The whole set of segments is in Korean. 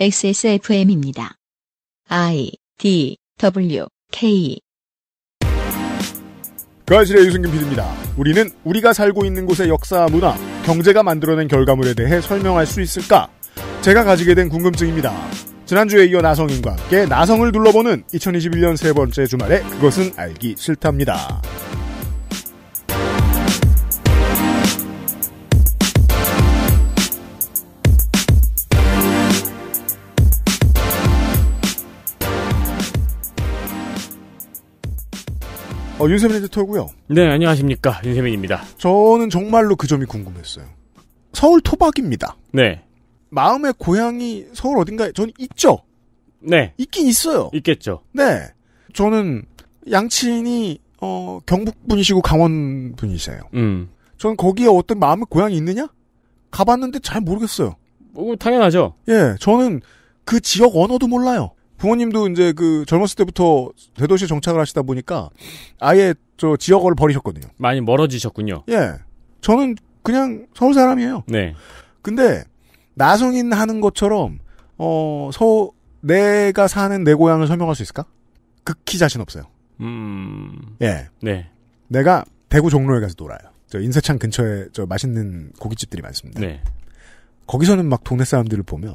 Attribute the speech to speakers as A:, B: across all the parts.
A: XSFM입니다. I D W K
B: 그아실의 유승균
A: PD입니다. 우리는 우리가 살고 있는 곳의 역사, 문화, 경제가 만들어낸 결과물에 대해 설명할 수 있을까? 제가 가지게 된 궁금증입니다. 지난주에 이어 나성인과 함께 나성을 둘러보는 2021년 세 번째 주말에 그것은 알기 싫답니다. 어, 윤세민 에디터고요.
B: 네, 안녕하십니까.
A: 윤세민입니다. 저는 정말로 그 점이 궁금했어요. 서울 토박입니다. 네. 마음의 고향이 서울 어딘가에 전 있죠. 네. 있긴 있어요. 있겠죠. 네. 저는 양친이 어, 경북 분이시고 강원 분이세요. 음. 저는 거기에 어떤 마음의 고향이 있느냐? 가봤는데 잘 모르겠어요. 뭐, 당연하죠. 예, 저는 그 지역 언어도 몰라요. 부모님도 이제 그 젊었을 때부터 대도시 에 정착을 하시다 보니까 아예 저 지역어를 버리셨거든요.
B: 많이 멀어지셨군요.
A: 예. 저는 그냥 서울 사람이에요. 네. 근데 나성인 하는 것처럼 어, 서 내가 사는 내 고향을 설명할 수 있을까? 극히 자신 없어요.
B: 음. 예. 네.
A: 내가 대구 종로에 가서 놀아요. 저인사창 근처에 저 맛있는 고깃집들이 많습니다. 네. 거기서는 막 동네 사람들을 보면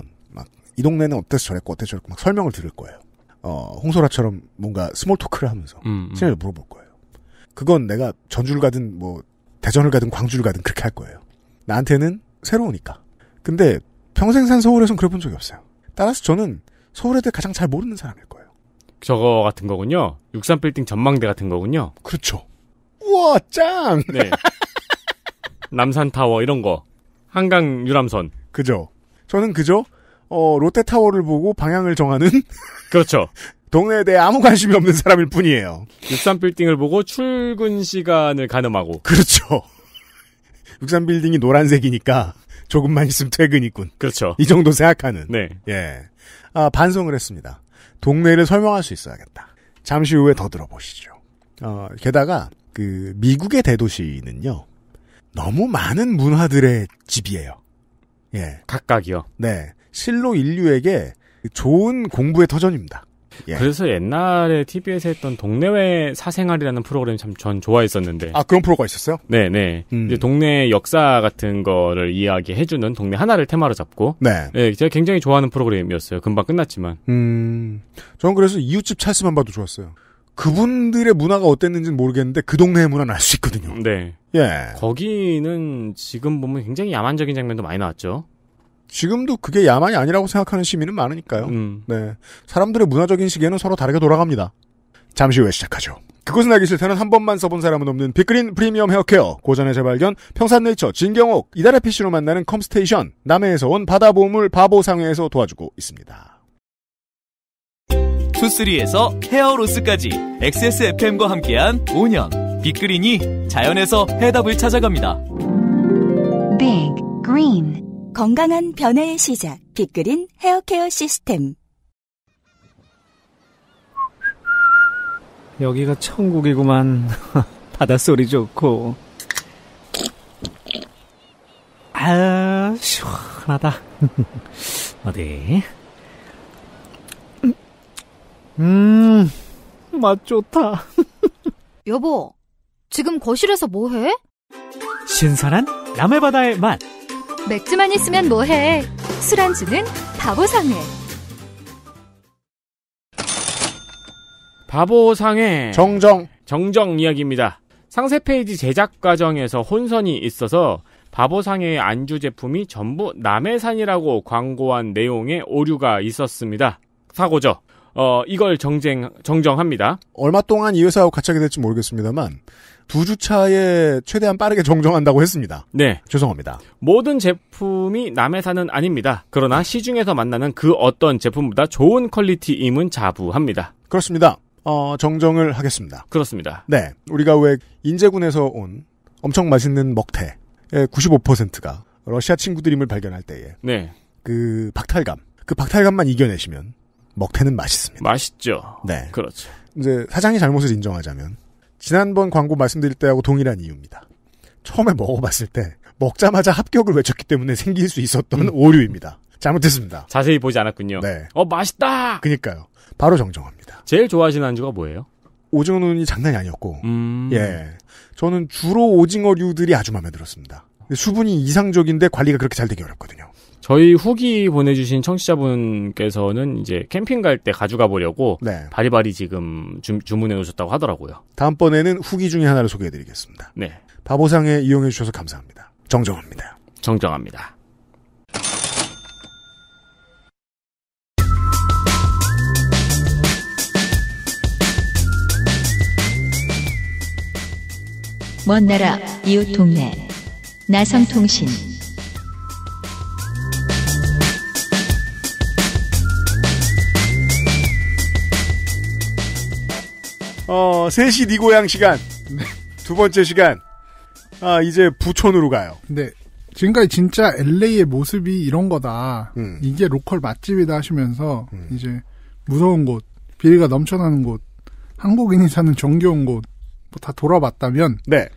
A: 이 동네는 어때서 저랬고 어때서 저랬고 막 설명을 들을 거예요. 어, 홍소라처럼 뭔가 스몰 토크를 하면서 음, 음. 친하게 물어볼 거예요. 그건 내가 전주를 가든 뭐 대전을 가든 광주를 가든 그렇게 할 거예요. 나한테는 새로우니까. 근데 평생 산 서울에선 그래 본 적이 없어요. 따라서 저는 서울에 대해 가장 잘 모르는 사람일 거예요.
B: 저거 같은 거군요. 63빌딩 전망대 같은 거군요. 그렇죠. 우와, 짱! 네. 남산타워 이런 거. 한강 유람선. 그죠.
A: 저는 그죠 어, 롯데타워를 보고 방향을 정하는 그렇죠. 동네에 대해 아무 관심이 없는 사람일 뿐이에요.
B: 63빌딩을 보고 출근 시간을 가늠하고.
A: 그렇죠. 63빌딩이 노란색이니까 조금만 있으면 퇴근이군. 그렇죠. 이 정도 생각하는. 네. 예. 아, 반성을 했습니다. 동네를 설명할 수 있어야겠다. 잠시 후에 더 들어보시죠. 어, 게다가 그 미국의 대도시는요. 너무 많은 문화들의 집이에요. 예. 각각이요. 네. 실로 인류에게 좋은 공부의 터전입니다. 예. 그래서
B: 옛날에 TV에서 했던 동네외 사생활이라는 프로그램 이참전 좋아했었는데. 아, 그런 프로가 있었어요? 네네. 네. 음. 이제 동네 역사 같은 거를 이야기해주는 동네 하나를 테마로 잡고. 네. 네. 제가 굉장히 좋아하는 프로그램이었어요. 금방 끝났지만.
A: 음. 저는 그래서 이웃집 찰스만 봐도 좋았어요. 그분들의 문화가 어땠는지는 모르겠는데 그 동네의 문화는 알 수 있거든요.
B: 네. 예. 거기는 지금 보면 굉장히 야만적인 장면도 많이 나왔죠.
A: 지금도 그게 야만이 아니라고 생각하는 시민은 많으니까요. 음. 네. 사람들의 문화적인 시계는 서로 다르게 돌아갑니다. 잠시 후에 시작하죠. 그것은 알기 싫다는 한 번만 써본 사람은 없는 빅그린 프리미엄 헤어케어, 고전의 재발견, 평산네이처, 진경옥, 이달의 PC로 만나는 컴스테이션, 남해에서 온 바다보물 바보상회에서 도와주고 있습니다.
B: 투쓰리에서 헤어로스까지 XSFM과 함께한 5년 빅그린이 자연에서 해답을 찾아갑니다. 빅그린 건강한
C: 변화의 시작, 빅그린 헤어케어 시스템.
B: 여기가 천국이구만. 바닷소리 좋고. 아, 시원하다. 어디? 음,
C: 맛 좋다. 여보, 지금 거실에서 뭐 해?
B: 신선한 남해바다의 맛.
C: 맥주만 있으면 뭐해? 술안주는 바보상회.
B: 바보상회. 정정. 정정 이야기입니다. 상세 페이지 제작 과정에서 혼선이 있어서 바보상의 안주 제품이 전부 남해산이라고 광고한 내용의 오류가 있었습니다. 사고죠. 어, 이걸 정쟁, 정정합니다.
A: 얼마 동안 이 회사하고 같이 하게 될지 모르겠습니다만, 두 주차에 최대한 빠르게 정정한다고 했습니다. 네. 죄송합니다.
B: 모든 제품이 남의사는 아닙니다. 그러나 시중에서 만나는 그 어떤 제품보다 좋은 퀄리티임은 자부합니다.
A: 그렇습니다. 어, 정정을 하겠습니다. 그렇습니다. 네. 우리가 왜 인제군에서 온 엄청 맛있는 먹태의 95%가 러시아 친구들임을 발견할 때에 네. 그 박탈감, 그 박탈감만 이겨내시면 먹태는 맛있습니다. 맛있죠. 네. 그렇죠. 이제 사장이 잘못을 인정하자면 지난번 광고 말씀드릴 때하고 동일한 이유입니다. 처음에 먹어봤을 때 먹자마자 합격을 외쳤기 때문에 생길 수 있었던 음.
B: 오류입니다. 잘못했습니다. 자세히 보지 않았군요. 네. 어 맛있다.
A: 그니까요. 바로 정정합니다.
B: 제일 좋아하시는 안주가 뭐예요?
A: 오징어 눈이 장난이 아니었고, 음... 예, 저는 주로 오징어류들이 아주 마음에 들었습니다. 수분이 이상적인데 관리가 그렇게 잘 되기 어렵거든요.
B: 저희 후기 보내주신 청취자분께서는 이제 캠핑 갈 때 가져가 보려고 네. 바리바리 지금 주, 문해 놓으셨다고 하더라고요. 다음번에는 후기 중에
A: 하나를 소개해드리겠습니다. 네. 바보상에 이용해 주셔서 감사합니다. 정정합니다. 정정합니다. 먼
C: 나라 이웃 동네 나성통신
A: 어, 셋이 니 네 고향 시간. 네. 두 번째 시간. 아, 이제 부촌으로 가요.
C: 네. 지금까지 진짜 LA의 모습이 이런 거다. 음. 이게 로컬 맛집이다 하시면서, 음. 이제, 무서운 곳, 비리가 넘쳐나는 곳, 한국인이 사는 정겨운 곳, 뭐 다 돌아봤다면. 네.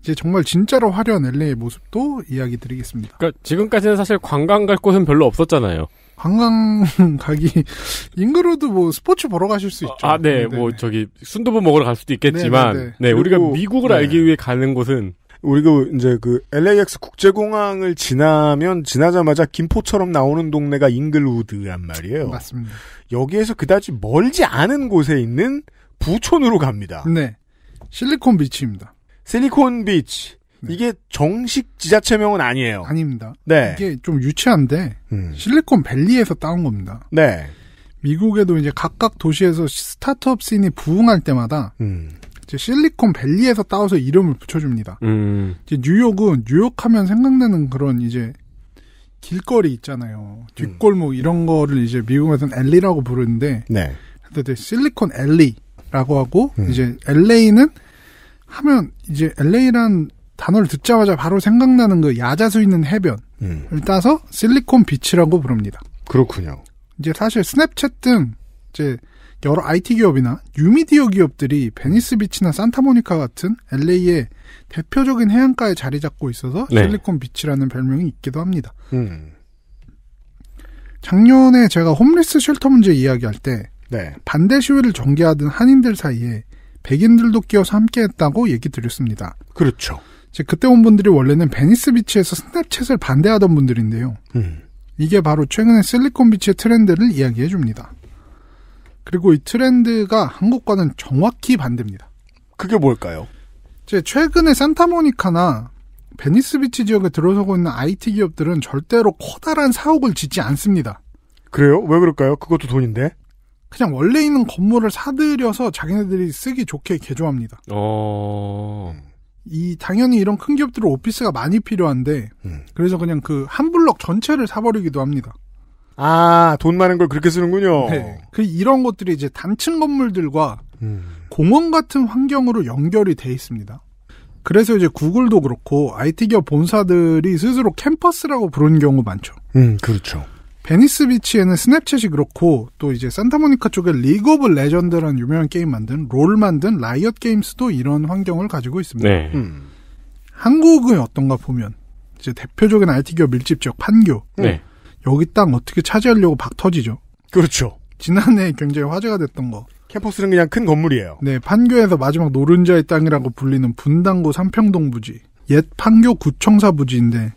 C: 이제 정말 진짜로 화려한 LA의
B: 모습도 이야기 드리겠습니다. 그러니까 지금까지는 사실 관광 갈 곳은 별로 없었잖아요.
C: 관광 가기 인근으로도 뭐 스포츠 보러 가실 수 있죠.
B: 아, 네, 네네. 뭐 네. 저기 순두부 먹으러 갈 수도 있겠지만, 네네네. 네, 네. 우리가 미국을 네. 알기 위해 가는 곳은
A: 우리가 이제 그 LAX 국제공항을 지나면 지나자마자 김포처럼 나오는 동네가 잉글우드란 말이에요. 맞습니다. 여기에서 그다지 멀지 않은 곳에 있는 부촌으로 갑니다. 네, 실리콘 비치입니다. 실리콘 비치. 네. 이게 정식 지자체명은 아니에요. 아닙니다. 네. 이게 좀 유치한데 음.
C: 실리콘 밸리에서 따온 겁니다. 네. 미국에도 이제 각각 도시에서 스타트업 씬이 부흥할 때마다 음. 이제 실리콘 밸리에서 따와서 이름을 붙여줍니다. 음. 이제 뉴욕은 뉴욕하면 생각나는 그런 이제 길거리 있잖아요. 뒷골목 음. 이런 거를 이제 미국에서는 엘리라고 부르는데 네. 근데 실리콘 엘리라고 하고 음. 이제 LA는 하면 이제 LA란 단어를 듣자마자 바로 생각나는 그 야자수 있는 해변을 음. 따서 실리콘 비치라고 부릅니다. 그렇군요. 이제 사실 스냅챗 등 이제 여러 IT 기업이나 뉴미디어 기업들이 베니스 비치나 산타모니카 같은 LA의 대표적인 해안가에 자리 잡고 있어서 네. 실리콘 비치라는 별명이 있기도 합니다. 음. 작년에 제가 홈리스 쉘터 문제 이야기할 때 네. 반대 시위를 전개하던 한인들 사이에 백인들도 끼어서 함께했다고 얘기 드렸습니다. 그렇죠. 그때 온 분들이 원래는 베니스 비치에서 스냅챗을 반대하던 분들인데요. 음. 이게 바로 최근에 실리콘 비치의 트렌드를 이야기해 줍니다. 그리고 이 트렌드가 한국과는 정확히 반대입니다. 그게 뭘까요? 이제 최근에 산타모니카나 베니스 비치 지역에 들어서고 있는 IT 기업들은 절대로 커다란 사옥을 짓지 않습니다. 그래요? 왜 그럴까요? 그것도 돈인데? 그냥 원래 있는 건물을 사들여서 자기네들이 쓰기 좋게 개조합니다. 어... 이 당연히 이런 큰 기업들은 오피스가 많이 필요한데 음. 그래서 그냥 그 한 블럭 전체를 사버리기도 합니다. 아, 돈 많은 걸 그렇게 쓰는군요. 네. 그 이런 것들이 이제 단층 건물들과 음. 공원 같은 환경으로 연결이 돼 있습니다. 그래서 이제 구글도 그렇고 IT 기업 본사들이 스스로 캠퍼스라고 부르는 경우 많죠.
A: 음, 그렇죠.
C: 베니스 비치에는 스냅챗이 그렇고 또 이제 산타모니카 쪽에 리그 오브 레전드라는 유명한 게임 만든 롤 만든 라이엇 게임스도 이런 환경을 가지고 있습니다. 네. 음. 한국은 어떤가 보면 이제 대표적인 IT 기업 밀집 지역 판교. 네. 여기 땅 어떻게 차지하려고 박 터지죠. 그렇죠. 지난해 굉장히 화제가 됐던 거. 캠퍼스는 그냥 큰 건물이에요. 네, 판교에서 마지막 노른자의 땅이라고 불리는 분당구 삼평동 부지. 옛 판교 구청사 부지인데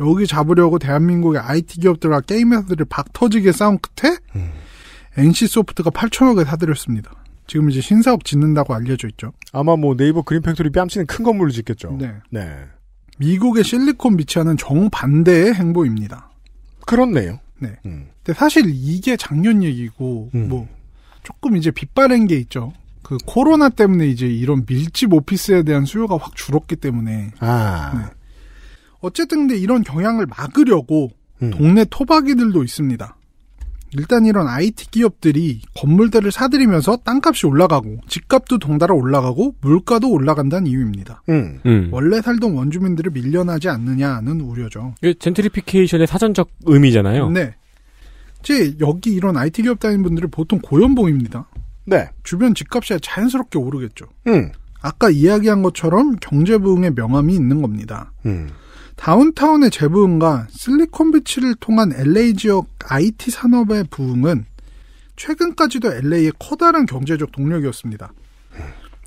C: 여기 잡으려고 대한민국의 IT 기업들과 게임 회사들을 박터지게 싸운 끝에 음. NC소프트가 8천억에 사들였습니다. 지금 이제 신사업 짓는다고 알려져 있죠. 아마 뭐 네이버 그린팩토리 뺨치는 큰 건물을 짓겠죠. 네. 네. 미국의 실리콘 비치하는 정반대의 행보입니다. 그렇네요. 네. 음. 근데 사실 이게 작년 얘기고 음. 뭐 조금 이제 빗바른 게 있죠. 그 코로나 때문에 이제 이런 밀집 오피스에 대한 수요가 확 줄었기 때문에 아. 네. 어쨌든 근데 이런 경향을 막으려고 음. 동네 토박이들도 있습니다. 일단 이런 IT 기업들이 건물들을 사들이면서 땅값이 올라가고 집값도 동달아 올라가고 물가도 올라간다는 이유입니다. 음. 음. 원래 살던 원주민들을 밀려나지 않느냐는 우려죠.
B: 이 젠트리피케이션의 사전적 의미잖아요.
C: 네. 제 여기 이런 IT 기업 다니는 분들은 보통 고연봉입니다. 네. 주변 집값이 자연스럽게 오르겠죠. 음. 아까 이야기한 것처럼 경제부흥의 명암이 있는 겁니다. 음. 다운타운의 재부흥과 실리콘비치를 통한 LA 지역 IT 산업의 부흥은 최근까지도 LA의 커다란 경제적 동력이었습니다.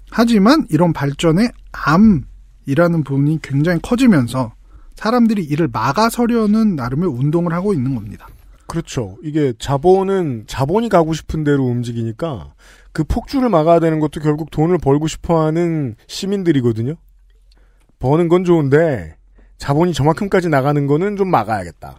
C: 하지만 이런 발전에 암이라는 부분이 굉장히 커지면서 사람들이 이를 막아서려는 나름의 운동을 하고 있는
A: 겁니다. 그렇죠. 이게 자본은 자본이 가고 싶은 대로 움직이니까 그 폭주를 막아야 되는 것도 결국 돈을 벌고 싶어 하는 시민들이거든요. 버는 건 좋은데 자본이 저만큼까지 나가는 거는 좀 막아야겠다.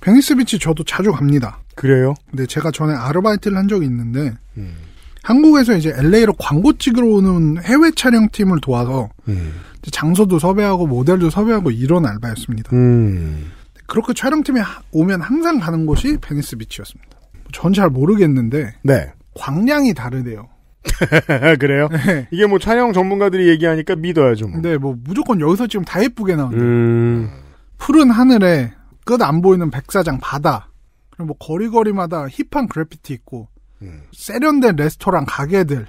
C: 베니스비치 저도 자주 갑니다. 그래요? 근데 제가 전에 아르바이트를 한 적이 있는데 음. 한국에서 이제 LA로 광고 찍으러 오는 해외 촬영팀을 도와서 음. 장소도 섭외하고 모델도 섭외하고 이런 알바였습니다.
A: 음.
C: 그렇게 촬영팀에 오면 항상 가는 곳이 베니스 비치였습니다. 전 잘 모르겠는데 네. 광량이 다르대요.
A: 그래요? 네. 이게 뭐 촬영 전문가들이 얘기하니까 믿어야죠. 뭐. 네, 뭐
C: 무조건 여기서 지금 다 예쁘게 나온다. 음... 푸른 하늘에 끝 안 보이는 백사장 바다. 그리고 뭐 거리거리마다 힙한 그래피티 있고 음. 세련된 레스토랑 가게들.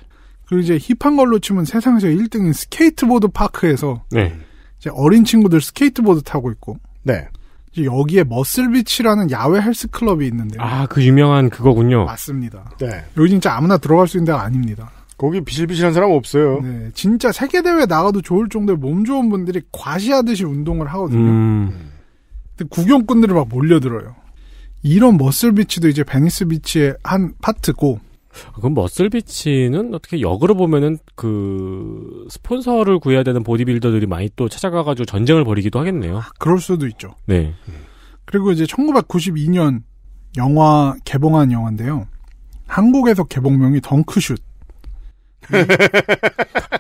C: 그리고 이제 힙한 걸로 치면 세상에서 1등인 스케이트보드 파크에서 네. 이제 어린 친구들 스케이트보드 타고 있고. 네. 여기에 머슬비치라는 야외 헬스클럽이 있는데요.
B: 아, 그 유명한 그거군요. 맞습니다.
C: 네. 여기 진짜 아무나 들어갈 수 있는 데가 아닙니다. 거기 비실비실한 사람 없어요. 네. 진짜 세계대회 나가도 좋을 정도의 몸 좋은 분들이 과시하듯이 운동을 하거든요.
A: 음.
C: 근데 구경꾼들이 막 몰려들어요. 이런 머슬비치도 이제 베니스 비치의 한 파트고,
B: 그럼 머슬비치는 어떻게 역으로 보면은 그 스폰서를 구해야 되는 보디빌더들이 많이 또 찾아가가지고 전쟁을 벌이기도 하겠네요. 아, 그럴 수도 있죠. 네. 그리고 이제
C: 1992년 영화 개봉한 영화인데요. 한국에서 개봉명이 덩크슛.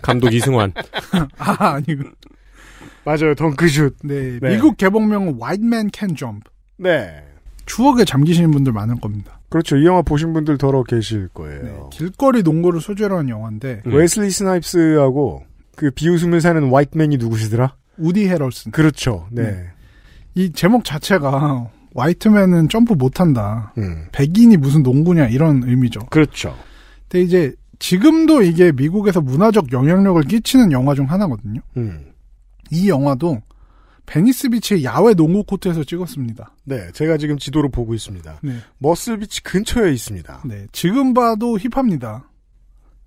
B: 감독 이승환.
C: 아, 아니. 맞아요. 덩크슛. 네, 네. 미국 개봉명은 White Man Can Jump.
A: 네. 추억에 잠기시는 분들 많을 겁니다. 그렇죠. 이 영화 보신 분들 더러 계실 거예요. 네, 길거리 농구를 소재로 한 영화인데 음. 웨슬리 스나이프스하고 그 비웃음을 사는 화이트맨이 누구시더라? 우디 헤럴슨. 그렇죠. 네. 네. 이 제목 자체가 화이트맨은
C: 점프 못한다. 음. 백인이 무슨 농구냐 이런 의미죠. 그렇죠. 근데 이제 지금도 이게 미국에서 문화적 영향력을 끼치는 영화 중 하나거든요. 음. 이 영화도 베니스 비치의 야외 농구 코트에서 찍었습니다. 네, 제가 지금 지도를 보고 있습니다. 네. 머슬 비치 근처에 있습니다. 네, 지금 봐도 힙합니다.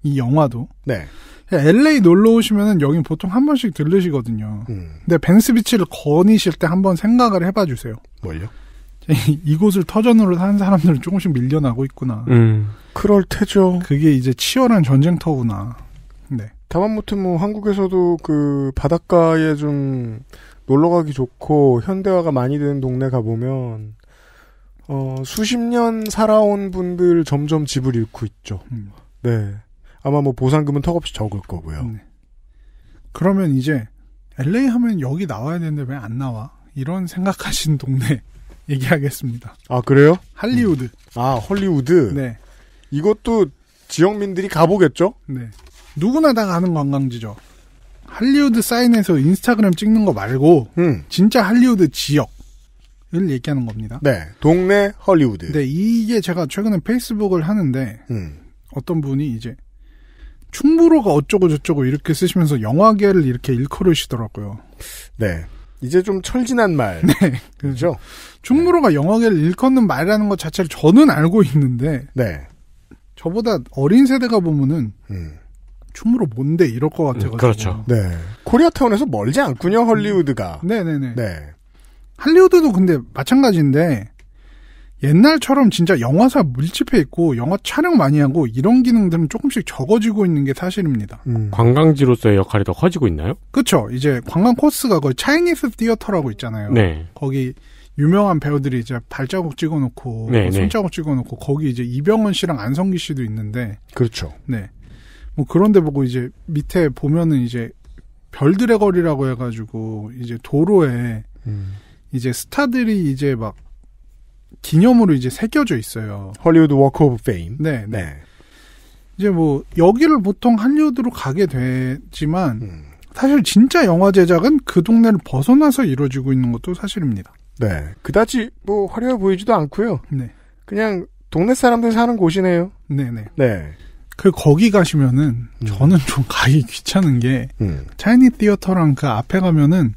C: 이 영화도. 네. LA 놀러 오시면은 여긴 보통 한 번씩 들르시거든요. 음. 근데 베니스 비치를 거니실 때 한 번 생각을 해봐 주세요. 뭘요? 이곳을 터전으로 사는 사람들은 조금씩 밀려나고 있구나. 음. 그럴 테죠. 그게 이제
A: 치열한 전쟁터구나. 네. 다만 못해 뭐 한국에서도 그 바닷가에 좀 놀러 가기 좋고 현대화가 많이 되는 동네 가보면 어, 수십 년 살아온 분들 점점 집을 잃고 있죠. 음. 네. 아마 뭐 보상금은 턱없이 적을 거고요. 네. 그러면 이제
C: LA 하면 여기 나와야 되는데 왜 안 나와? 이런 생각하신 동네 얘기하겠습니다.
A: 아, 그래요? 할리우드. 음. 아, 할리우드 네. 이것도 지역민들이
C: 가보겠죠? 네. 누구나 다 가는 관광지죠. 할리우드 사인에서 인스타그램 찍는 거 말고 음. 진짜 할리우드 지역을 얘기하는 겁니다. 네, 동네 할리우드. 네, 이게 제가 최근에 페이스북을 하는데 음. 어떤 분이 이제 충무로가 어쩌고 저쩌고 이렇게 쓰시면서 영화계를 이렇게 일컬으시더라고요. 네. 이제 좀 철진한 말. 네. 그렇죠. 충무로가 네. 영화계를 일컫는 말이라는 것 자체를 저는 알고 있는데. 네. 저보다 어린 세대가 보면은, 음. 춤으로 뭔데 이럴 것 같아가지고. 음, 그렇죠. 네. 코리아타운에서 멀지 않군요 헐리우드가. 네네네. 네, 네. 네. 할리우드도 근데 마찬가지인데 옛날처럼 진짜 영화사 물집해 있고 영화 촬영 많이 하고 이런 기능들은 조금씩 적어지고 있는 게 사실입니다.
B: 음. 관광지로서의 역할이 더 커지고 있나요?
C: 그렇죠. 이제 관광 코스가 거의 차이니스 디어터라고 있잖아요. 네. 거기 유명한 배우들이 이제 발자국 찍어놓고 네, 네. 손자국 네. 찍어놓고 거기 이제 이병헌 씨랑 안성기 씨도 있는데 그렇죠. 네. 뭐 그런데 보고 이제 밑에 보면은 이제 별들의 거리라고 해가지고 이제 도로에 음. 이제 스타들이 이제 막 기념으로 이제 새겨져 있어요. 헐리우드 워크 오브 페임. 네, 네. 이제 뭐 여기를 보통 할리우드로 가게 되지만 음. 사실 진짜 영화 제작은 그 동네를 벗어나서 이루어지고 있는 것도 사실입니다. 네. 그다지 뭐 화려해 보이지도 않고요. 네. 그냥 동네 사람들 사는 곳이네요.
A: 네네. 네. 네. 네.
C: 그 거기 가시면은 음. 저는 좀 가기 귀찮은 게 음. 차이니 티어터랑 그 앞에 가면은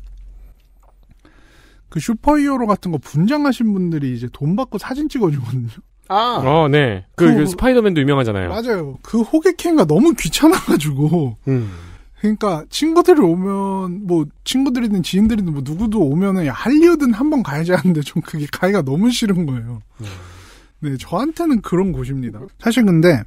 C: 그 슈퍼히어로 같은 거 분장하신 분들이 이제 돈 받고 사진 찍어주거든요. 아,
B: 어, 네. 그, 그, 그 스파이더맨도 유명하잖아요. 맞아요.
C: 그 호객행가 너무 귀찮아가지고. 음. 그러니까 친구들이 오면 뭐 친구들이든 지인들이든 뭐 누구도 오면은 할리우드는 한 번 가야지 하는데 좀 그게 가기가 너무 싫은 거예요. 음. 네, 저한테는 그런 곳입니다. 사실 근데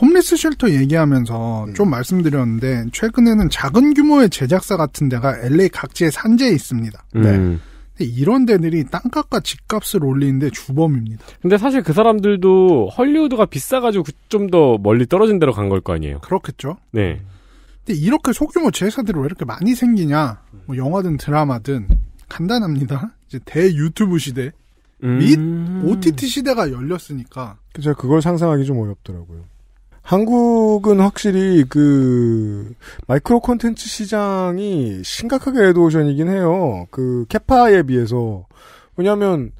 C: 홈리스 쉘터 얘기하면서 음. 좀 말씀드렸는데 최근에는 작은 규모의 제작사 같은 데가 LA 각지에 산재해 있습니다. 음. 네. 이런 데들이 땅값과 집값을 올리는데
B: 주범입니다. 근데 사실 그 사람들도 헐리우드가 비싸가지고 그 좀더 멀리 떨어진 데로 간 걸 거 아니에요? 그렇겠죠. 네.
C: 근데 이렇게 소규모 제사들이 왜 이렇게 많이 생기냐? 뭐 영화든 드라마든 간단합니다. 이제 대 유튜브 시대 음... 및 OTT 시대가 열렸으니까.
A: 제가 그걸 상상하기 좀 어렵더라고요. 한국은 확실히 그 마이크로 콘텐츠 시장이 심각하게 레드오션이긴 해요. 그 캐파에 비해서 왜냐하면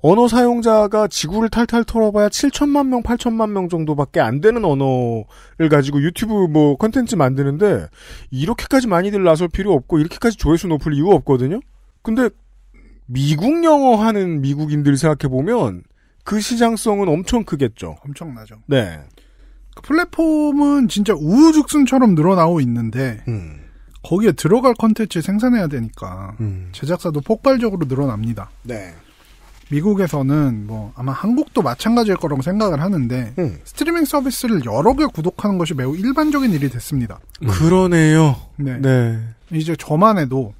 A: 언어 사용자가 지구를 탈탈 털어봐야 7천만 명, 8천만 명 정도밖에 안 되는 언어를 가지고 유튜브 뭐 컨텐츠 만드는데 이렇게까지 많이들 나설 필요 없고 이렇게까지 조회수 높을 이유 없거든요. 근데 미국 영어 하는 미국인들 생각해 보면 그 시장성은 엄청 크겠죠. 엄청나죠. 네.
C: 그 플랫폼은 진짜 우후죽순처럼 늘어나고 있는데 음. 거기에 들어갈 컨텐츠 생산해야 되니까 음. 제작사도 폭발적으로 늘어납니다. 네. 미국에서는 뭐 아마 한국도 마찬가지일 거라고 생각을 하는데 음. 스트리밍 서비스를 여러 개 구독하는 것이 매우 일반적인 일이 됐습니다. 음. 그러네요.
A: 네. 네.
C: 이제 저만 해도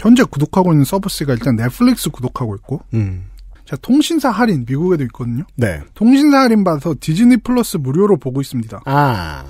C: 현재 구독하고 있는 서비스가 일단 넷플릭스 구독하고 있고 음. 제가 통신사 할인 미국에도 있거든요. 네. 통신사 할인 받아서 디즈니 플러스 무료로 보고 있습니다. 아.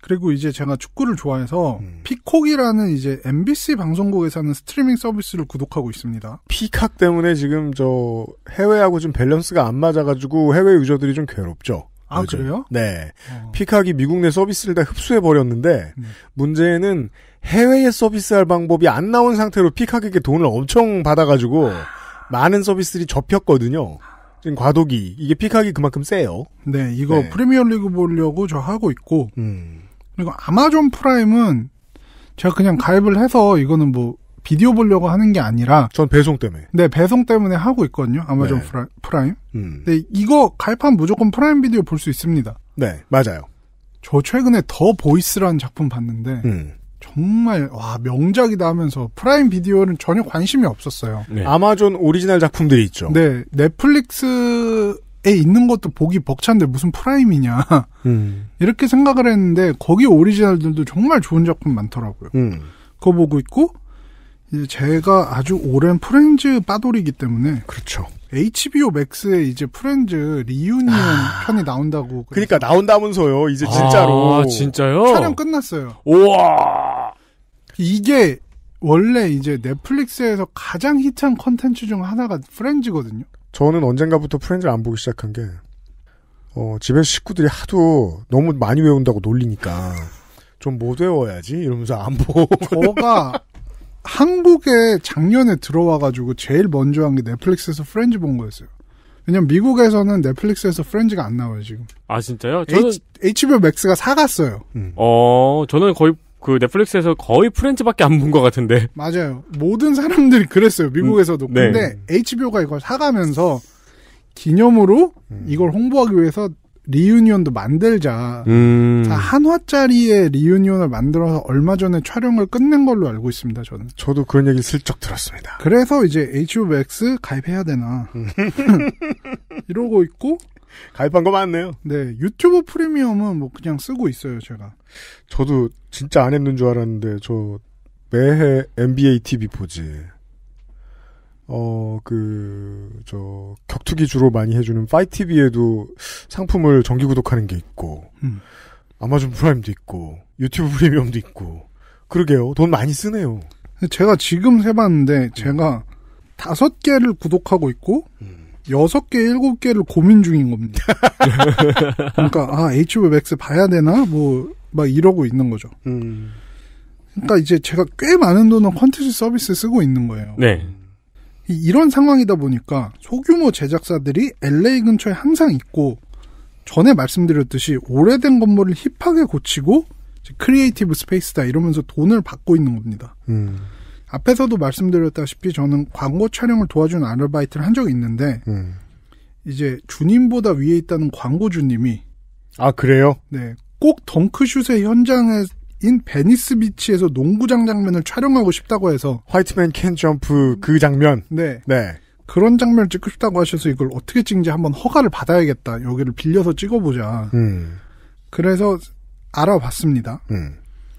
C: 그리고 이제 제가 축구를 좋아해서 음. 피콕이라는 이제 MBC 방송국에서
A: 는 스트리밍 서비스를 구독하고 있습니다. 피콕 때문에 지금 저 해외하고 좀 밸런스가 안 맞아가지고 해외 유저들이 좀 괴롭죠. 아 요즘. 그래요? 네. 어. 피카이 미국 내 서비스를 다 흡수해 버렸는데 음. 문제는 해외에 서비스할 방법이 안 나온 상태로 피카에게 돈을 엄청 받아가지고. 아. 많은 서비스들이 접혔거든요. 지금 과도기 이게 픽하기 그만큼 세요. 네, 이거 네. 프리미어리그 보려고 저 하고
C: 있고 음. 그리고 아마존 프라임은 제가 그냥 가입을 해서 이거는 뭐 비디오 보려고 하는 게 아니라 전 배송 때문에 네 배송 때문에 하고 있거든요 아마존 네. 프라, 프라임. 음. 근데 네, 이거 가입하면 무조건 프라임 비디오 볼 수 있습니다. 네, 맞아요. 저 최근에 더 보이스라는 작품 봤는데 음. 정말 와 명작이다 하면서 프라임 비디오는 전혀 관심이 없었어요.
A: 네. 아마존 오리지널 작품들이 있죠. 네,
C: 넷플릭스에 있는 것도 보기 벅찬데 무슨 프라임이냐 음. 이렇게 생각을 했는데 거기 오리지널들도 정말 좋은 작품 많더라고요. 음. 그거 보고 있고 제가 아주 오랜 프렌즈 빠돌이기 때문에 그렇죠. HBO 맥스에 이제 프렌즈 리유니언 아... 편이 나온다고
A: 그러니까 나온다면서요. 이제 진짜로. 아, 진짜요? 촬영
C: 끝났어요. 우와. 이게 원래 이제 넷플릭스에서 가장
A: 히트한 컨텐츠 중 하나가 프렌즈거든요. 저는 언젠가부터 프렌즈를 안 보기 시작한 게 어, 집에 식구들이 하도 너무 많이 외운다고 놀리니까 좀 못 외워야지 이러면서 안 보고 저가
C: 한국에 작년에 들어와가지고 제일 먼저 한 게 넷플릭스에서 프렌즈 본 거였어요. 왜냐면 미국에서는 넷플릭스에서 프렌즈가 안 나와요 지금.
B: 아 진짜요? 저는 H,
C: HBO 맥스가 사갔어요.
B: 음. 어, 저는 거의 그 넷플릭스에서 거의 프렌즈밖에 안 본 것 같은데.
C: 맞아요. 모든 사람들이 그랬어요. 미국에서도. 음, 네. 근데 HBO가 이걸 사가면서 기념으로 음. 이걸 홍보하기 위해서 리유니온도 만들자.
A: 음. 한
C: 화짜리의 리유니온을 만들어서 얼마 전에 촬영을 끝낸 걸로 알고 있습니다. 저는. 저도 그런 얘기 슬쩍 들었습니다. 그래서 이제 HBO Max 가입해야 되나 음. 이러고 있고. 가입한 거 맞네요. 네, 유튜브 프리미엄은 뭐 그냥 쓰고
A: 있어요, 제가. 저도 진짜 안 했는 줄 알았는데 저 매해 NBA TV 보지. 어, 그, 저, 격투기 주로 많이 해주는 파이티비에도 상품을 정기 구독하는 게 있고, 음. 아마존 프라임도 있고, 유튜브 프리미엄도 있고, 그러게요. 돈 많이 쓰네요. 제가
C: 지금 세봤는데, 음. 제가 다섯 개를 구독하고 있고, 음. 여섯 개, 일곱 개를 고민 중인 겁니다. 그러니까, 아, HBO Max 봐야 되나? 뭐, 막 이러고 있는 거죠. 음. 그러니까 이제 제가 꽤 많은 돈을 컨텐츠 서비스 쓰고 있는 거예요. 네. 이런 상황이다 보니까 소규모 제작사들이 LA 근처에 항상 있고 전에 말씀드렸듯이 오래된 건물을 힙하게 고치고 크리에이티브 스페이스다 이러면서 돈을 받고 있는 겁니다. 음. 앞에서도 말씀드렸다시피 저는 광고 촬영을 도와준 아르바이트를 한 적이 있는데 음. 이제 주님보다 위에 있다는 광고주님이
A: 아 그래요? 네.
C: 꼭 덩크슛의 현장에 인 베니스 비치에서 농구장 장면을 촬영하고 싶다고 해서 화이트맨 캔 점프 그 장면
A: 네. 네.
C: 그런 장면을 찍고 싶다고 하셔서 이걸 어떻게 찍는지 한번 허가를 받아야겠다. 여기를 빌려서 찍어보자. 음. 그래서 알아봤습니다. 음.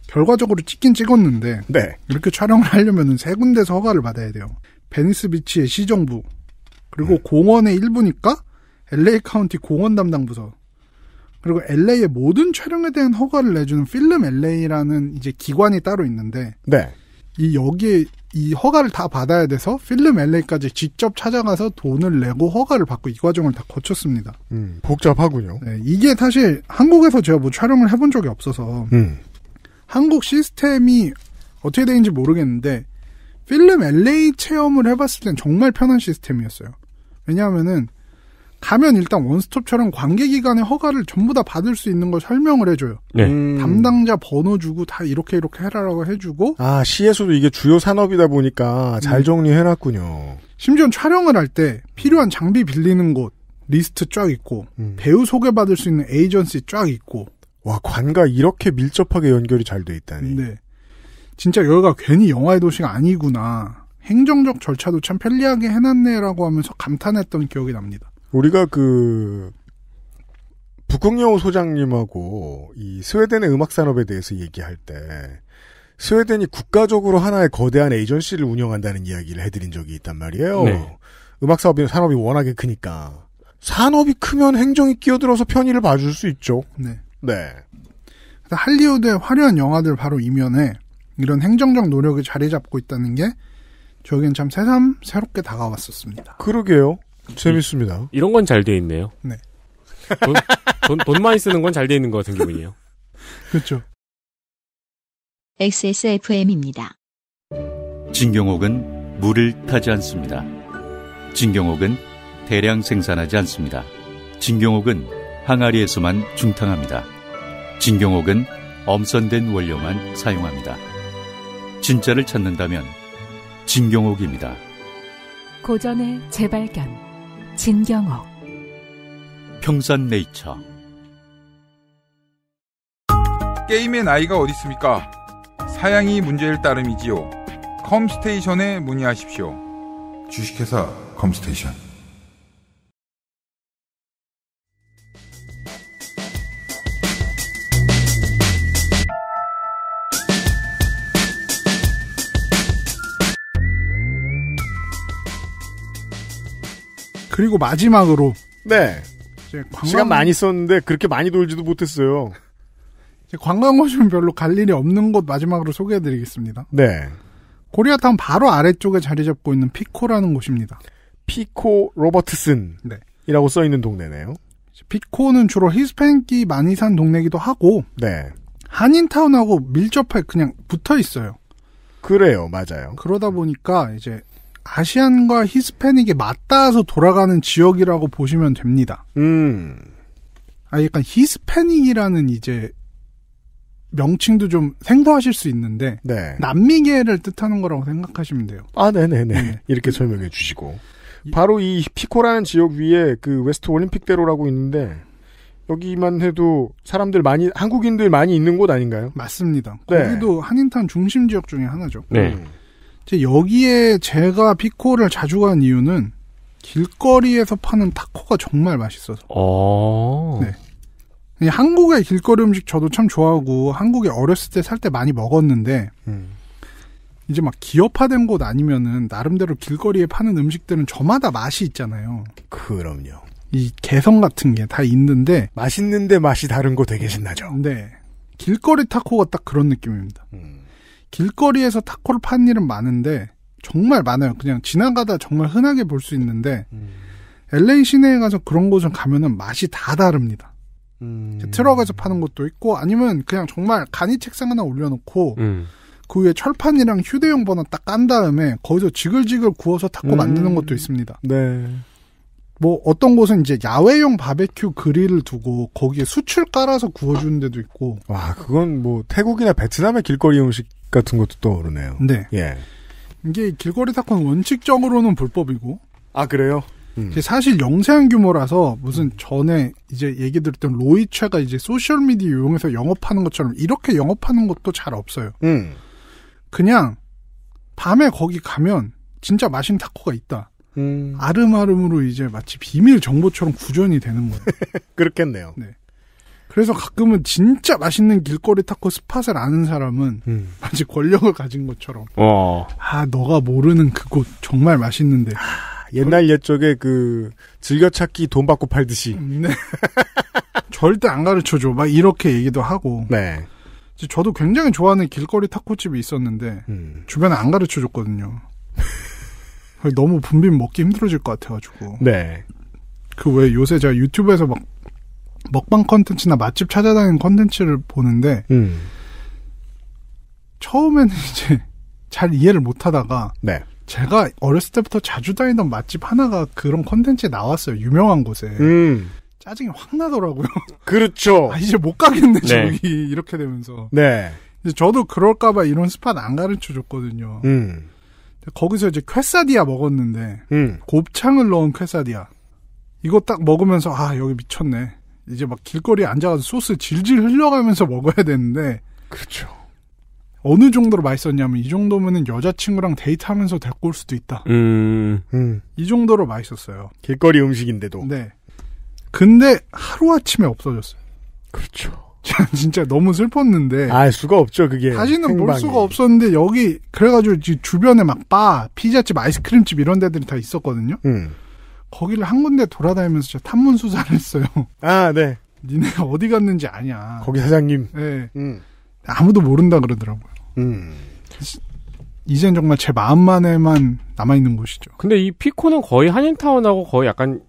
C: 결과적으로 찍긴 찍었는데 네. 이렇게 촬영을 하려면 세 군데서 허가를 받아야 돼요. 베니스 비치의 시정부 그리고 음. 공원의 일부니까 LA 카운티 공원 담당 부서 그리고 LA의 모든 촬영에 대한 허가를 내주는 필름 LA라는 이제 기관이 따로 있는데 네. 이 여기에 이 허가를 다 받아야 돼서 필름 LA까지 직접 찾아가서 돈을 내고 허가를 받고 이 과정을 다 거쳤습니다. 음, 복잡하군요. 네, 이게 사실 한국에서 제가 뭐 촬영을 해본 적이 없어서 음. 한국 시스템이 어떻게 되는지 모르겠는데 필름 LA 체험을 해봤을 땐 정말 편한 시스템이었어요. 왜냐하면은 가면 일단 원스톱처럼 관계기관의 허가를 전부 다 받을 수 있는 걸 설명을 해줘요. 네. 음. 담당자 번호 주고 다 이렇게 이렇게 해라라고 해주고.
A: 아 시에서도 이게 주요 산업이다 보니까 잘 음. 정리해놨군요. 심지어 촬영을 할 때 필요한 장비 빌리는
C: 곳 리스트 쫙 있고 음. 배우 소개받을 수 있는 에이전시 쫙 있고. 와 관과 이렇게 밀접하게 연결이 잘 돼 있다니. 네. 진짜 여기가 괜히 영화의 도시가 아니구나. 행정적 절차도 참 편리하게 해놨네라고 하면서 감탄했던 기억이 납니다.
A: 우리가 그 북극여우 소장님하고 이 스웨덴의 음악 산업에 대해서 얘기할 때 스웨덴이 국가적으로 하나의 거대한 에이전시를 운영한다는 이야기를 해드린 적이 있단 말이에요. 네. 음악 사업이 산업이 워낙에 크니까 산업이 크면 행정이 끼어들어서 편의를 봐줄 수 있죠. 네. 네.
C: 할리우드의 화려한 영화들 바로 이면에 이런 행정적 노력이 자리 잡고 있다는 게 저에겐 참 새삼 새롭게 다가왔었습니다. 그러게요. 재밌습니다.
B: 이, 런건 잘 돼 있네요. 네. 돈, 돈, 돈 많이 쓰는 건 잘 돼 있는 것 같은 기분이에요. 그렇죠.
C: XSFM입니다.
B: 진경옥은 물을 타지 않습니다. 진경옥은 대량 생산하지 않습니다. 진경옥은 항아리에서만 중탕합니다. 진경옥은 엄선된 원료만 사용합니다. 진짜를 찾는다면 진경옥입니다. 고전의 재발견 진경옥 평산네이처
C: 게임의 나이가 어디 있습니까? 사양이 문제일 따름이지요.
A: 컴스테이션에 문의하십시오. 주식회사 컴스테이션 그리고 마지막으로 네. 관광... 시간 많이 썼는데 그렇게 많이 돌지도 못했어요.
C: 관광 오시면 별로 갈 일이 없는 곳 마지막으로 소개해드리겠습니다. 네. 코리아타운 바로 아래쪽에 자리 잡고 있는 피코라는 곳입니다. 피코 로버트슨. 네. 이라고 써 있는 동네네요. 피코는 주로 히스패닉이 많이 산 동네기도 하고, 네. 한인타운하고 밀접해 그냥 붙어 있어요. 그래요, 맞아요. 그러다 보니까 이제 아시안과 히스패닉에 맞닿아서 돌아가는 지역이라고 보시면 됩니다. 음. 아, 약간 히스패닉이라는 이제 명칭도 좀 생소하실 수 있는데 네. 남미계를 뜻하는 거라고
A: 생각하시면 돼요. 아, 네네네. 네. 이렇게 설명해 주시고 바로 이 피코라는 지역 위에 그 웨스트 올림픽대로라고 있는데 여기만 해도 사람들 많이 한국인들 많이 있는 곳 아닌가요? 맞습니다. 네. 거기도
C: 네. 한인탄 중심 지역 중에 하나죠. 네. 음. 여기에 제가 피코를 자주 간 이유는 길거리에서 파는 타코가 정말 맛있어서.
A: 어. 네.
C: 한국의 길거리 음식 저도 참 좋아하고 한국에 어렸을 때 살때 때 많이 먹었는데 음. 이제 막 기업화된 곳 아니면은 나름대로 길거리에 파는 음식들은 저마다 맛이 있잖아요. 그럼요. 이 개성 같은 게 다 있는데 맛있는데 맛이 다른 거 되게 신나죠. 네. 길거리 타코가 딱 그런 느낌입니다. 음. 길거리에서 타코를 파는 일은 많은데 정말 많아요. 그냥 지나가다 정말 흔하게 볼 수 있는데 음. LA 시내에 가서 그런 곳은 가면은 맛이 다 다릅니다. 음. 트럭에서 파는 것도 있고 아니면 그냥 정말 간이 책상 하나 올려놓고 음. 그 위에 철판이랑 휴대용 버너 딱 깐 다음에 거기서 지글지글 구워서 타코 음. 만드는 것도 있습니다. 네. 뭐 어떤 곳은 이제 야외용 바베큐 그릴을 두고 거기에 수출 깔아서 구워주는 데도 있고.
A: 와 그건 뭐 태국이나 베트남의 길거리 음식 같은 것도 떠오르네요. 네. 예.
C: 이게 길거리 사건 원칙적으로는 불법이고. 아, 그래요? 음. 사실 영세한 규모라서 무슨 전에 이제 얘기 들었던 로이최가 이제 소셜미디어 이용해서 영업하는 것처럼 이렇게 영업하는 것도 잘 없어요. 음. 그냥 밤에 거기 가면 진짜 맛있는 타코가 있다. 음. 아름아름으로 이제 마치 비밀 정보처럼 구전이 되는 거예요. 그렇겠네요. 네. 그래서 가끔은 진짜 맛있는 길거리 타코 스팟을 아는 사람은 음. 마치 권력을 가진 것처럼 어. 아 너가 모르는 그곳 정말 맛있는데
A: 아, 옛날 옛적에 그 즐겨찾기 돈 받고 팔듯이 음, 네. 절대 안 가르쳐줘 막 이렇게 얘기도 하고
C: 네. 저도 굉장히 좋아하는 길거리 타코집이 있었는데 음. 주변에 안 가르쳐줬거든요 너무 분빈 먹기 힘들어질 것 같아가지고 네. 그왜 요새 제가 유튜브에서 막 먹방 컨텐츠나 맛집 찾아다니는 컨텐츠를 보는데 음. 처음에는 이제 잘 이해를 못하다가 네. 제가 어렸을 때부터 자주 다니던 맛집 하나가 그런 컨텐츠에 나왔어요 유명한 곳에 음. 짜증이 확 나더라고요. 그렇죠. 아, 이제 못 가겠네 네. 저기 이렇게 되면서. 네. 저도 그럴까봐 이런 스팟 안 가르쳐 줬거든요. 음. 거기서 이제 퀘사디아 먹었는데 음. 곱창을 넣은 퀘사디아 이거 딱 먹으면서 아 여기 미쳤네 이제 막 길거리에 앉아가지고 소스 질질 흘려가면서 먹어야 되는데. 그렇죠. 어느 정도로 맛있었냐면 이 정도면은 여자친구랑 데이트하면서 데리고 올 수도 있다.
A: 음, 음.
C: 이 정도로 맛있었어요. 길거리 음식인데도. 네. 근데 하루 아침에 없어졌어요. 그렇죠. 진짜 너무 슬펐는데.
A: 아 수가 없죠 그게. 사진은 행방이. 볼 수가
C: 없었는데 여기 그래가지고 주변에 막 바, 피자집, 아이스크림집 이런 데들이 다 있었거든요. 음. 거기를 한 군데 돌아다니면서 진짜 탐문 수사를 했어요. 아, 네. 니네 가 어디 갔는지 아냐. 거기 사장님. 네. 음. 아무도 모른다 그러더라고요. 음. 이젠 정말 제 마음만에만 남아있는 곳이죠.
B: 근데 이 피코는 거의 한인타운하고 거의 약간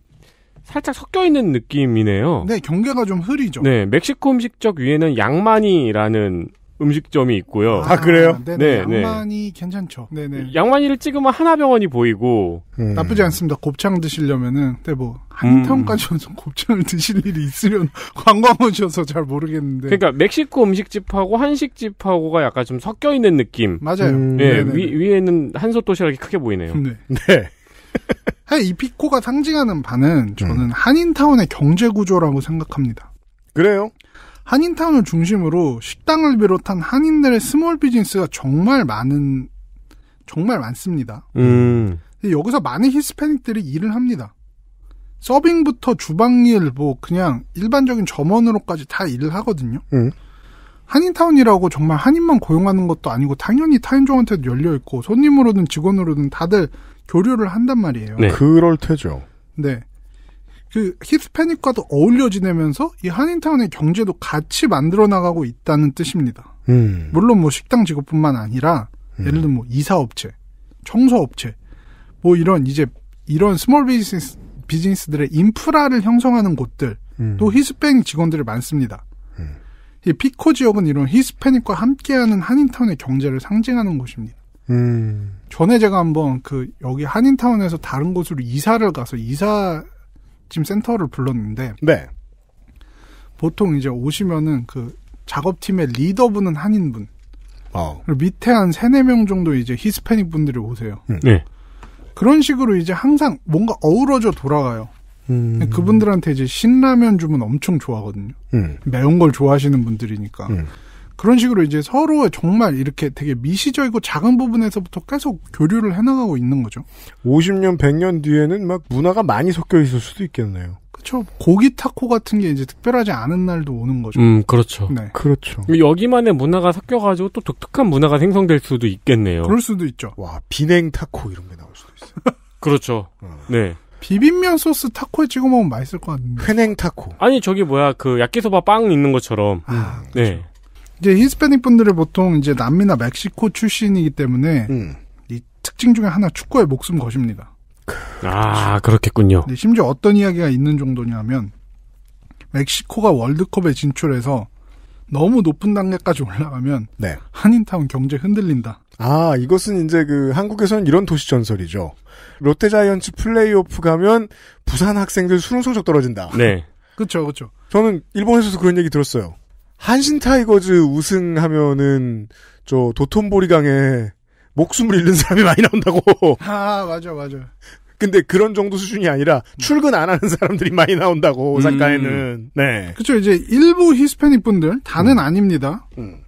B: 살짝 섞여 있는 느낌이네요. 네, 경계가 좀 흐리죠. 네, 멕시코 음식적 위에는 양마니라는 음식점이 있고요. 아, 아 그래요? 네네. 네, 네.
C: 양만이 괜찮죠. 네네.
B: 양만이를 찍으면 하나병원이 보이고 음. 나쁘지
C: 않습니다. 곱창 드시려면은 근데 뭐 한턴까지는 음. 곱창을 드실 일이 있으면 관광오셔서 잘 모르겠는데. 그러니까
B: 멕시코 음식집하고 한식집하고가 약간 좀 섞여 있는 느낌. 맞아요. 음. 네, 위, 위에는 한솥 도시락이 크게 보이네요. 네.
C: 네. 이피코가 상징하는 바는 저는 음. 한인타운의 경제 구조라고 생각합니다. 그래요? 한인타운을 중심으로 식당을 비롯한 한인들의 스몰 비즈니스가 정말 많은 정말 많습니다.
A: 음.
C: 여기서 많은 히스패닉들이 일을 합니다. 서빙부터 주방일 뭐 그냥 일반적인 점원으로까지 다 일을 하거든요. 음. 한인타운이라고 정말 한인만 고용하는 것도 아니고 당연히 타인종한테도 열려 있고 손님으로든 직원으로든 다들 교류를 한단 말이에요. 네.
A: 그럴 테죠.
C: 네. 그 히스패닉과도 어울려 지내면서 이 한인타운의 경제도 같이 만들어 나가고 있다는 뜻입니다. 음. 물론 뭐 식당 직업뿐만 아니라 음. 예를 들면 뭐 이사업체, 청소업체, 뭐 이런 이제 이런 스몰 비즈니스 비즈니스들의 인프라를 형성하는 곳들 음. 또 히스패닉 직원들이 많습니다. 음. 이 피코 지역은 이런 히스패닉과 함께하는 한인타운의 경제를 상징하는 곳입니다.
A: 음.
C: 전에 제가 한번 그 여기 한인타운에서 다른 곳으로 이사를 가서 이사 지금 센터를 불렀는데 네. 보통 이제 오시면은 그 작업팀의 리더분은 한인분 어. 그리고 밑에 한 3, 4명 정도 이제 히스패닉 분들이 오세요. 음. 네. 그런 식으로 이제 항상 뭔가 어우러져 돌아가요. 음. 그분들한테 이제 신라면 주문 엄청 좋아하거든요. 음. 매운 걸 좋아하시는 분들이니까. 음. 그런 식으로 이제 서로 정말 이렇게 되게 미시적이고 작은 부분에서부터 계속 교류를 해나가고 있는 거죠. 50년, 100년 뒤에는 막 문화가 많이 섞여 있을 수도 있겠네요. 그렇죠. 고기 타코 같은 게 이제 특별하지 않은 날도 오는 거죠. 음,
A: 그렇죠. 네. 그렇죠.
B: 여기만의 문화가 섞여가지고 또 독특한 문화가 생성될 수도 있겠네요. 그럴
C: 수도 있죠. 와, 비냉 타코 이런 게 나올 수도
B: 있어요. 그렇죠. 어. 네.
C: 비빔면 소스 타코에 찍어 먹으면 맛있을 것 같은데. 회냉 타코.
B: 아니 저기 뭐야 그 야끼소바 빵 있는 것처럼. 아, 네. 그렇죠.
C: 이제 히스패닉 분들을 보통 이제 남미나 멕시코 출신이기 때문에 음. 이 특징 중에 하나 축구에 목숨 거십니다.
B: 아 그렇겠군요.
C: 네, 심지어 어떤 이야기가 있는 정도냐면 멕시코가 월드컵에 진출해서 너무 높은
A: 단계까지 올라가면 네. 한인타운 경제 흔들린다. 아 이것은 이제 그 한국에서는 이런 도시 전설이죠. 롯데자이언츠 플레이오프 가면 부산 학생들 수능 성적 떨어진다. 네. 그렇죠, 그렇죠. 저는 일본에서도 그런 얘기 들었어요. 한신 타이거즈 우승하면은 저 도톤보리강에 목숨을 잃는 사람이 많이 나온다고. 아 맞아 맞아. 근데 그런 정도 수준이 아니라 출근 안 하는 사람들이 많이 나온다고 오사카에는. 음. 네.
C: 그렇죠 이제 일부 히스패닉 분들 다는 음. 아닙니다. 음.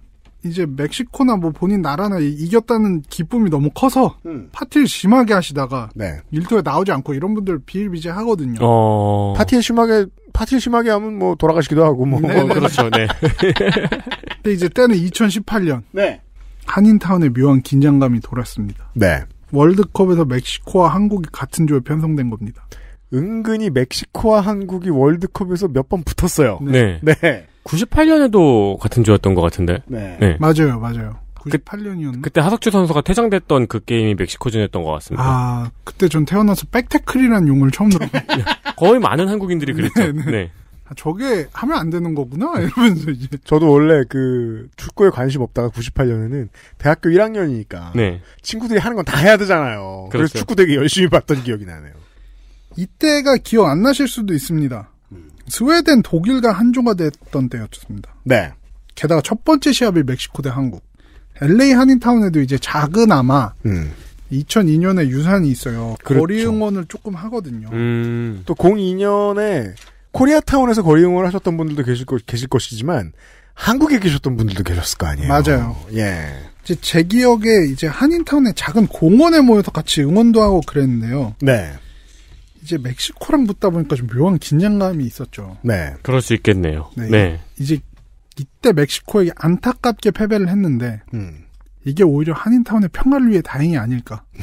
C: 이제 멕시코나 뭐 본인 나라나 이겼다는 기쁨이 너무 커서 음. 파티를 심하게 하시다가 네. 일터에 나오지 않고 이런 분들 비일비재하거든요.
B: 어...
C: 파티에 심하게 파티를 심하게 하면 뭐 돌아가시기도 하고 뭐 네, 네. 어, 그렇죠.
B: 네. 근데
C: 이제 때는 2018년. 네. 한인타운의 묘한 긴장감이 돌았습니다.
B: 네.
A: 월드컵에서 멕시코와 한국이 같은 조에 편성된 겁니다. 은근히 멕시코와 한국이 월드컵에서 몇 번 붙었어요. 네. 네.
B: 98년에도 같은 조였던 것 같은데. 네. 네.
C: 맞아요, 맞아요. 98년이었나? 그, 때
B: 하석주 선수가 퇴장됐던 그 게임이 멕시코전이었던 것 같습니다.
C: 아, 그때 전 태어나서 백테클이라는 용어를 처음 들어봤어요.
B: 거의 많은 한국인들이 그랬죠. 네네. 네. 네. 네.
A: 아, 저게 하면 안 되는 거구나 이러면서 이제 저도 원래 그 축구에 관심 없다가 98년에는 대학교 1학년이니까 네. 친구들이 하는 건 다 해야 되잖아요. 그렇죠. 그래서 축구 되게 열심히 봤던 기억이 나네요. 이때가 기억 안 나실 수도
C: 있습니다. 스웨덴 독일과 한조가 됐던 때였습니다.
A: 네. 게다가 첫
C: 번째 시합이 멕시코 대 한국. LA 한인타운에도 이제 작은아마
A: 음. 2002년에 유산이 있어요. 그렇죠. 거리 응원을 조금 하거든요. 음. 또 02년에 코리아타운에서 거리 응원을 하셨던 분들도 계실, 것, 계실 것이지만 한국에 계셨던 분들도 계셨을 거 아니에요. 맞아요. 예. 제, 제 기억에 이제 한인타운의 작은 공원에
C: 모여서 같이 응원도 하고 그랬는데요. 네. 이제 멕시코랑 붙다 보니까 좀 묘한 긴장감이 있었죠.
B: 네. 그럴 수 있겠네요. 네. 네.
C: 이제 이때 멕시코에게 안타깝게 패배를 했는데, 음. 이게 오히려 한인타운의 평화를 위해 다행이 아닐까.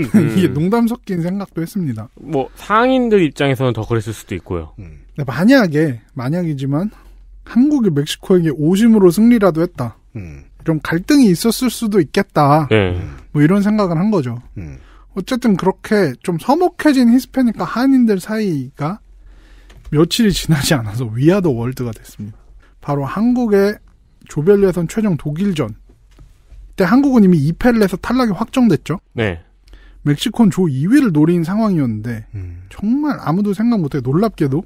C: 음. 이게 농담 섞인 생각도 했습니다.
B: 뭐 상인들 입장에서는 더 그랬을 수도 있고요. 음.
C: 만약에 만약이지만 한국이 멕시코에게 오심으로 승리라도 했다. 음. 이 갈등이 있었을 수도 있겠다. 네. 음. 뭐 이런 생각을 한 거죠. 음. 어쨌든 그렇게 좀 서먹해진 히스패닉과 한인들 사이가 며칠이 지나지 않아서 위아더 월드가 됐습니다. 바로 한국의 조별예선 최종 독일전 그때 한국은 이미 2패를 해서 탈락이 확정됐죠. 네. 멕시코는 조 2위를 노린 상황이었는데 음. 정말 아무도 생각 못해 놀랍게도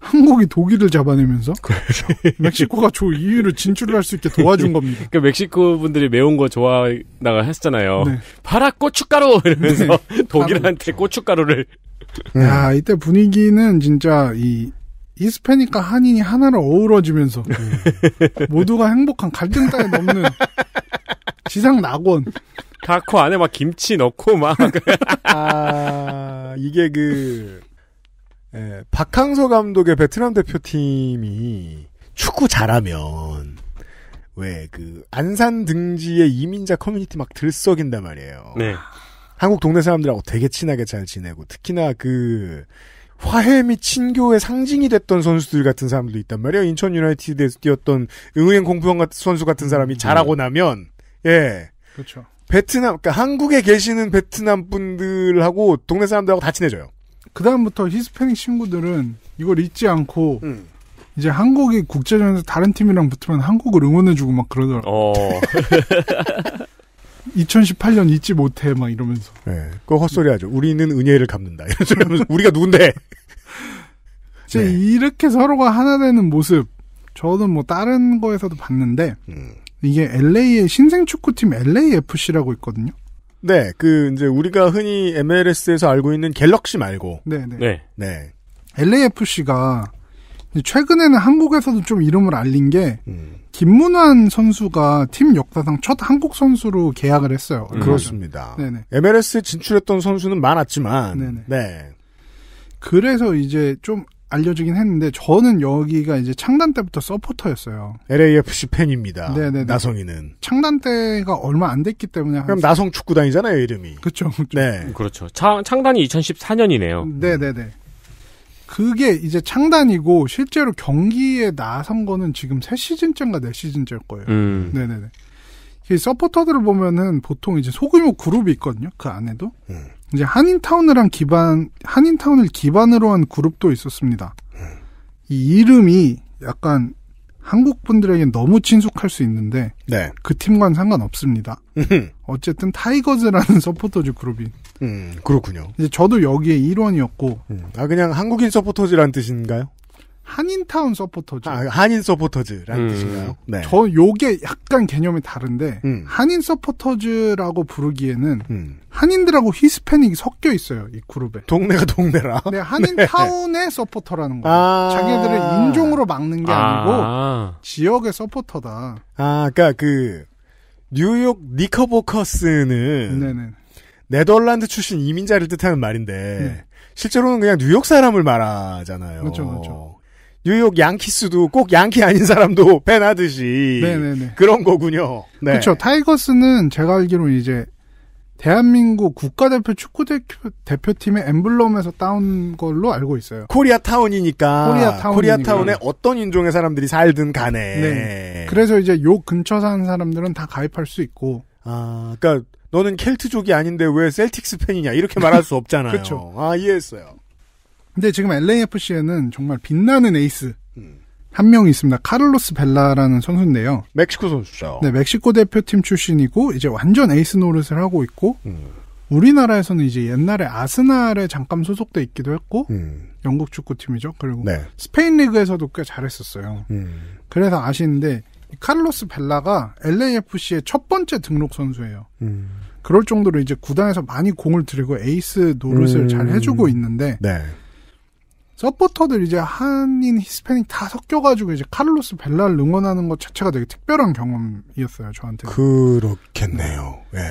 C: 한국이 독일을 잡아내면서 그렇죠. 멕시코가 조2위를 진출을 할수
B: 있게 도와준 그러니까 겁니다. 그러니까 멕시코 분들이 매운 거 좋아하다가 했잖아요. 네. 파라 고춧가루 이러면서 네. 독일한테 고춧가루를.
C: 네. 야 이때 분위기는 진짜 이 이스페니까 한인이 하나로 어우러지면서 네. 모두가 행복한 갈등 따위 넘는 지상 낙원.
B: 타코 그 안에 막 김치
A: 넣고 막. 아, 이게 그, 예, 박항서 감독의 베트남 대표팀이 축구 잘하면, 왜, 그, 안산 등지의 이민자 커뮤니티 막 들썩인단 말이에요. 네. 한국 동네 사람들하고 되게 친하게 잘 지내고, 특히나 그, 화해 및 친교의 상징이 됐던 선수들 같은 사람도 있단 말이에요. 인천 유나이티드에서 뛰었던 응우행 공부형 같 선수 같은 사람이 네. 잘하고 나면 예. 그렇죠. 베트남, 그러니까 한국에 계시는 베트남 분들하고 동네 사람들하고 다 친해져요. 그다음부터 히스패닉 친구들은
C: 이걸 잊지 않고 음. 이제 한국이 국제전에서 다른 팀이랑 붙으면 한국을 응원해주고
A: 막 그러더라고. 어. 2018년 잊지 못해 막 이러면서. 네, 예. 그 헛소리 하죠. 우리는 은혜를 갚는다. 이러면서 우리가 누군데?
C: 이제 네. 이렇게 서로가 하나 되는 모습. 저는 뭐 다른 거에서도 봤는데 음. 이게 LA의 신생 축구팀 LAFC라고 있거든요. 네, 그
A: 이제 우리가 흔히 MLS에서 알고 있는 갤럭시 말고. 네, 네. 네.
C: LAFC가 네. 최근에는 한국에서도 좀 이름을 알린 게 음. 김문환 선수가 팀 역사상 첫 한국 선수로 계약을 했어요. 음. 그렇습니다.
A: 네네. MLS에 네. 진출했던 선수는 많았지만, 네네. 네. 네. 그래서 이제 좀
C: 알려주긴 했는데 저는 여기가 이제 창단 때부터 서포터였어요. LAFC 팬입니다. 네네. 나성이는 창단 때가 얼마 안 됐기 때문에 그럼 나성 축구단이잖아요 이름이. 그렇죠.
B: 네. 그렇죠. 창, 창단이 2014년이네요.
C: 네네네. 그게 이제 창단이고 실제로 경기에 나선 거는 지금 세 시즌째인가 네 시즌째일 거예요. 음. 네네네. 서포터들을 보면은 보통 이제 소규모 그룹이 있거든요. 그 안에도. 음. 이제 한인타운을 기반 한인타운을 기반으로 한 그룹도 있었습니다. 이 이름이 약간 한국 분들에게 너무 친숙할 수 있는데 네. 그 팀과는 상관없습니다. 어쨌든 타이거즈라는 서포터즈 그룹이 음, 그렇군요. 이제 저도 여기에 일원이었고 음. 아 그냥 한국인 서포터즈라는 뜻인가요? 한인타운 서포터즈. 아, 한인 서포터즈라는
A: 음. 뜻인가요? 네.
C: 저 요게 약간 개념이 다른데 음. 한인 서포터즈라고 부르기에는 음. 한인들하고 히스패닉이 섞여 있어요 이 그룹에. 동네가 동네라. 네, 한인타운의 네. 서포터라는 거예요. 아~ 자기들을 인종으로 막는 게 아~ 니고 지역의 서포터다.
A: 아, 그니까그 뉴욕 니커보커스는 네네. 네덜란드 출신 이민자를 뜻하는 말인데. 네. 실제로는 그냥 뉴욕 사람을 말하잖아요. 그렇죠, 그렇죠. 뉴욕 양키스도 꼭 양키 아닌 사람도 팬하듯이 네네네. 그런 거군요. 네. 그렇죠.
C: 타이거스는 제가 알기로 이제 대한민국 국가대표 축구대표 대표팀의 엠블럼에서 따온 걸로 알고 있어요.
A: 코리아 타운이니까 코리아 타운 코리아 타운에 어떤 인종의 사람들이 살든 간에. 네.
C: 그래서 이제 요 근처 사는 사람들은 다 가입할 수 있고. 아, 그러니까 너는 켈트족이 아닌데 왜
A: 셀틱스 팬이냐 이렇게 말할 수 없잖아요. 그렇죠. 아 이해했어요.
C: 근데 지금 LAFC에는 정말 빛나는 에이스 한 명이 있습니다. 카를로스 벨라라는 선수인데요.
A: 멕시코 선수죠. 네,
C: 멕시코 대표팀 출신이고 이제 완전 에이스 노릇을 하고 있고 음. 우리나라에서는 이제 옛날에 아스날에 잠깐 소속돼 있기도 했고 음. 영국 축구팀이죠. 그리고 네. 스페인 리그에서도 꽤 잘했었어요. 음. 그래서 아시는데 카를로스 벨라가 LAFC의 첫 번째 등록 선수예요. 음. 그럴 정도로 이제 구단에서 많이 공을 들이고 에이스 노릇을 음. 잘 해주고 있는데 네. 서포터들 이제 한인 히스패닉 다 섞여가지고 이제 카를로스 벨라를 응원하는 것 자체가 되게 특별한 경험이었어요 저한테. 그렇겠네요. 예. 네.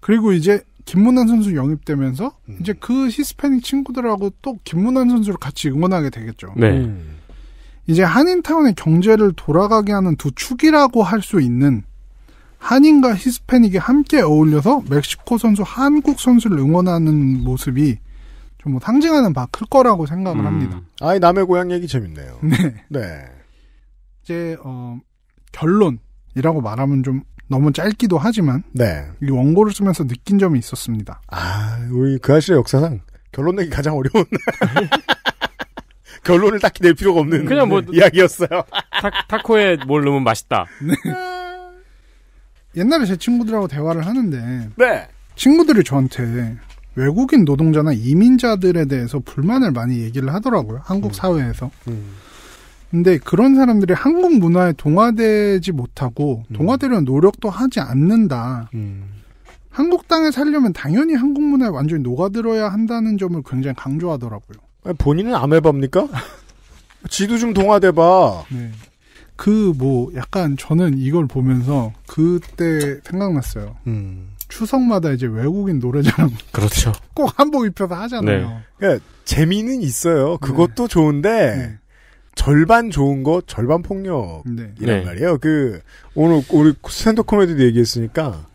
C: 그리고 이제 김문환 선수 영입되면서 음. 이제 그 히스패닉 친구들하고 또 김문환 선수를 같이 응원하게 되겠죠. 네. 음. 이제 한인타운의 경제를 돌아가게 하는 두 축이라고 할 수 있는 한인과 히스패닉이 함께 어울려서 멕시코 선수, 한국 선수를 응원하는 모습이 좀뭐 상징하는 바 클 거라고 생각을 음. 합니다. 아이 남의 고향 얘기 재밌네요. 네. 네. 이제 어 결론이라고 말하면 좀 너무 짧기도 하지만 네. 이 원고를 쓰면서 느낀 점이 있었습니다.
A: 아, 우리 그 아실의 역사상 결론 내기 가장 어려운
B: 결론을 딱히 낼 필요가 없는 그냥 뭐 이야기였어요. 타, 코에뭘 넣으면 맛있다. 네.
C: 옛날에 제 친구들하고 대화를 하는데 네. 친구들이 저한테 외국인 노동자나 이민자들에 대해서 불만을 많이 얘기를 하더라고요. 한국 음. 사회에서. 음. 근데 그런 사람들이 한국 문화에 동화되지 못하고 음. 동화되려는 노력도 하지 않는다. 음. 한국 땅에 살려면 당연히 한국 문화에 완전히 녹아들어야 한다는 점을 굉장히 강조하더라고요. 본인은 아해봅니까 지도 좀 동화돼봐. 네. 그, 뭐, 약간 저는 이걸 보면서 그때 생각났어요. 음. 추석마다 이제 외국인 노래자랑
A: 그렇죠. 꼭 한복 입혀서 하잖아요. 네. 그러니까 재미는 있어요. 네. 그것도 네. 좋은데 네. 절반 좋은 거 절반 폭력이란 네. 네. 말이에요. 그 오늘 우리 스탠드 코미디도 얘기했으니까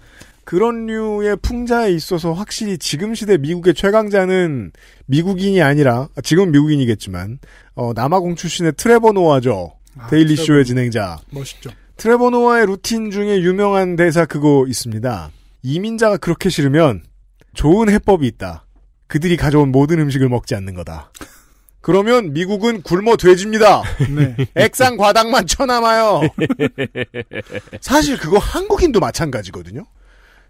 A: 그런 류의 풍자에 있어서 확실히 지금 시대 미국의 최강자는 미국인이 아니라 아, 지금 미국인이겠지만 어, 남아공 출신의 트레버 노아죠. 아, 데일리 트레버. 쇼의 진행자. 멋있죠. 트레버 노아의 루틴 중에 유명한 대사 그거 있습니다. 이민자가 그렇게 싫으면 좋은 해법이 있다. 그들이 가져온 모든 음식을 먹지 않는 거다. 그러면 미국은 굶어 돼집니다. 네. 액상 과당만 쳐남아요. 사실 그거 한국인도 마찬가지거든요.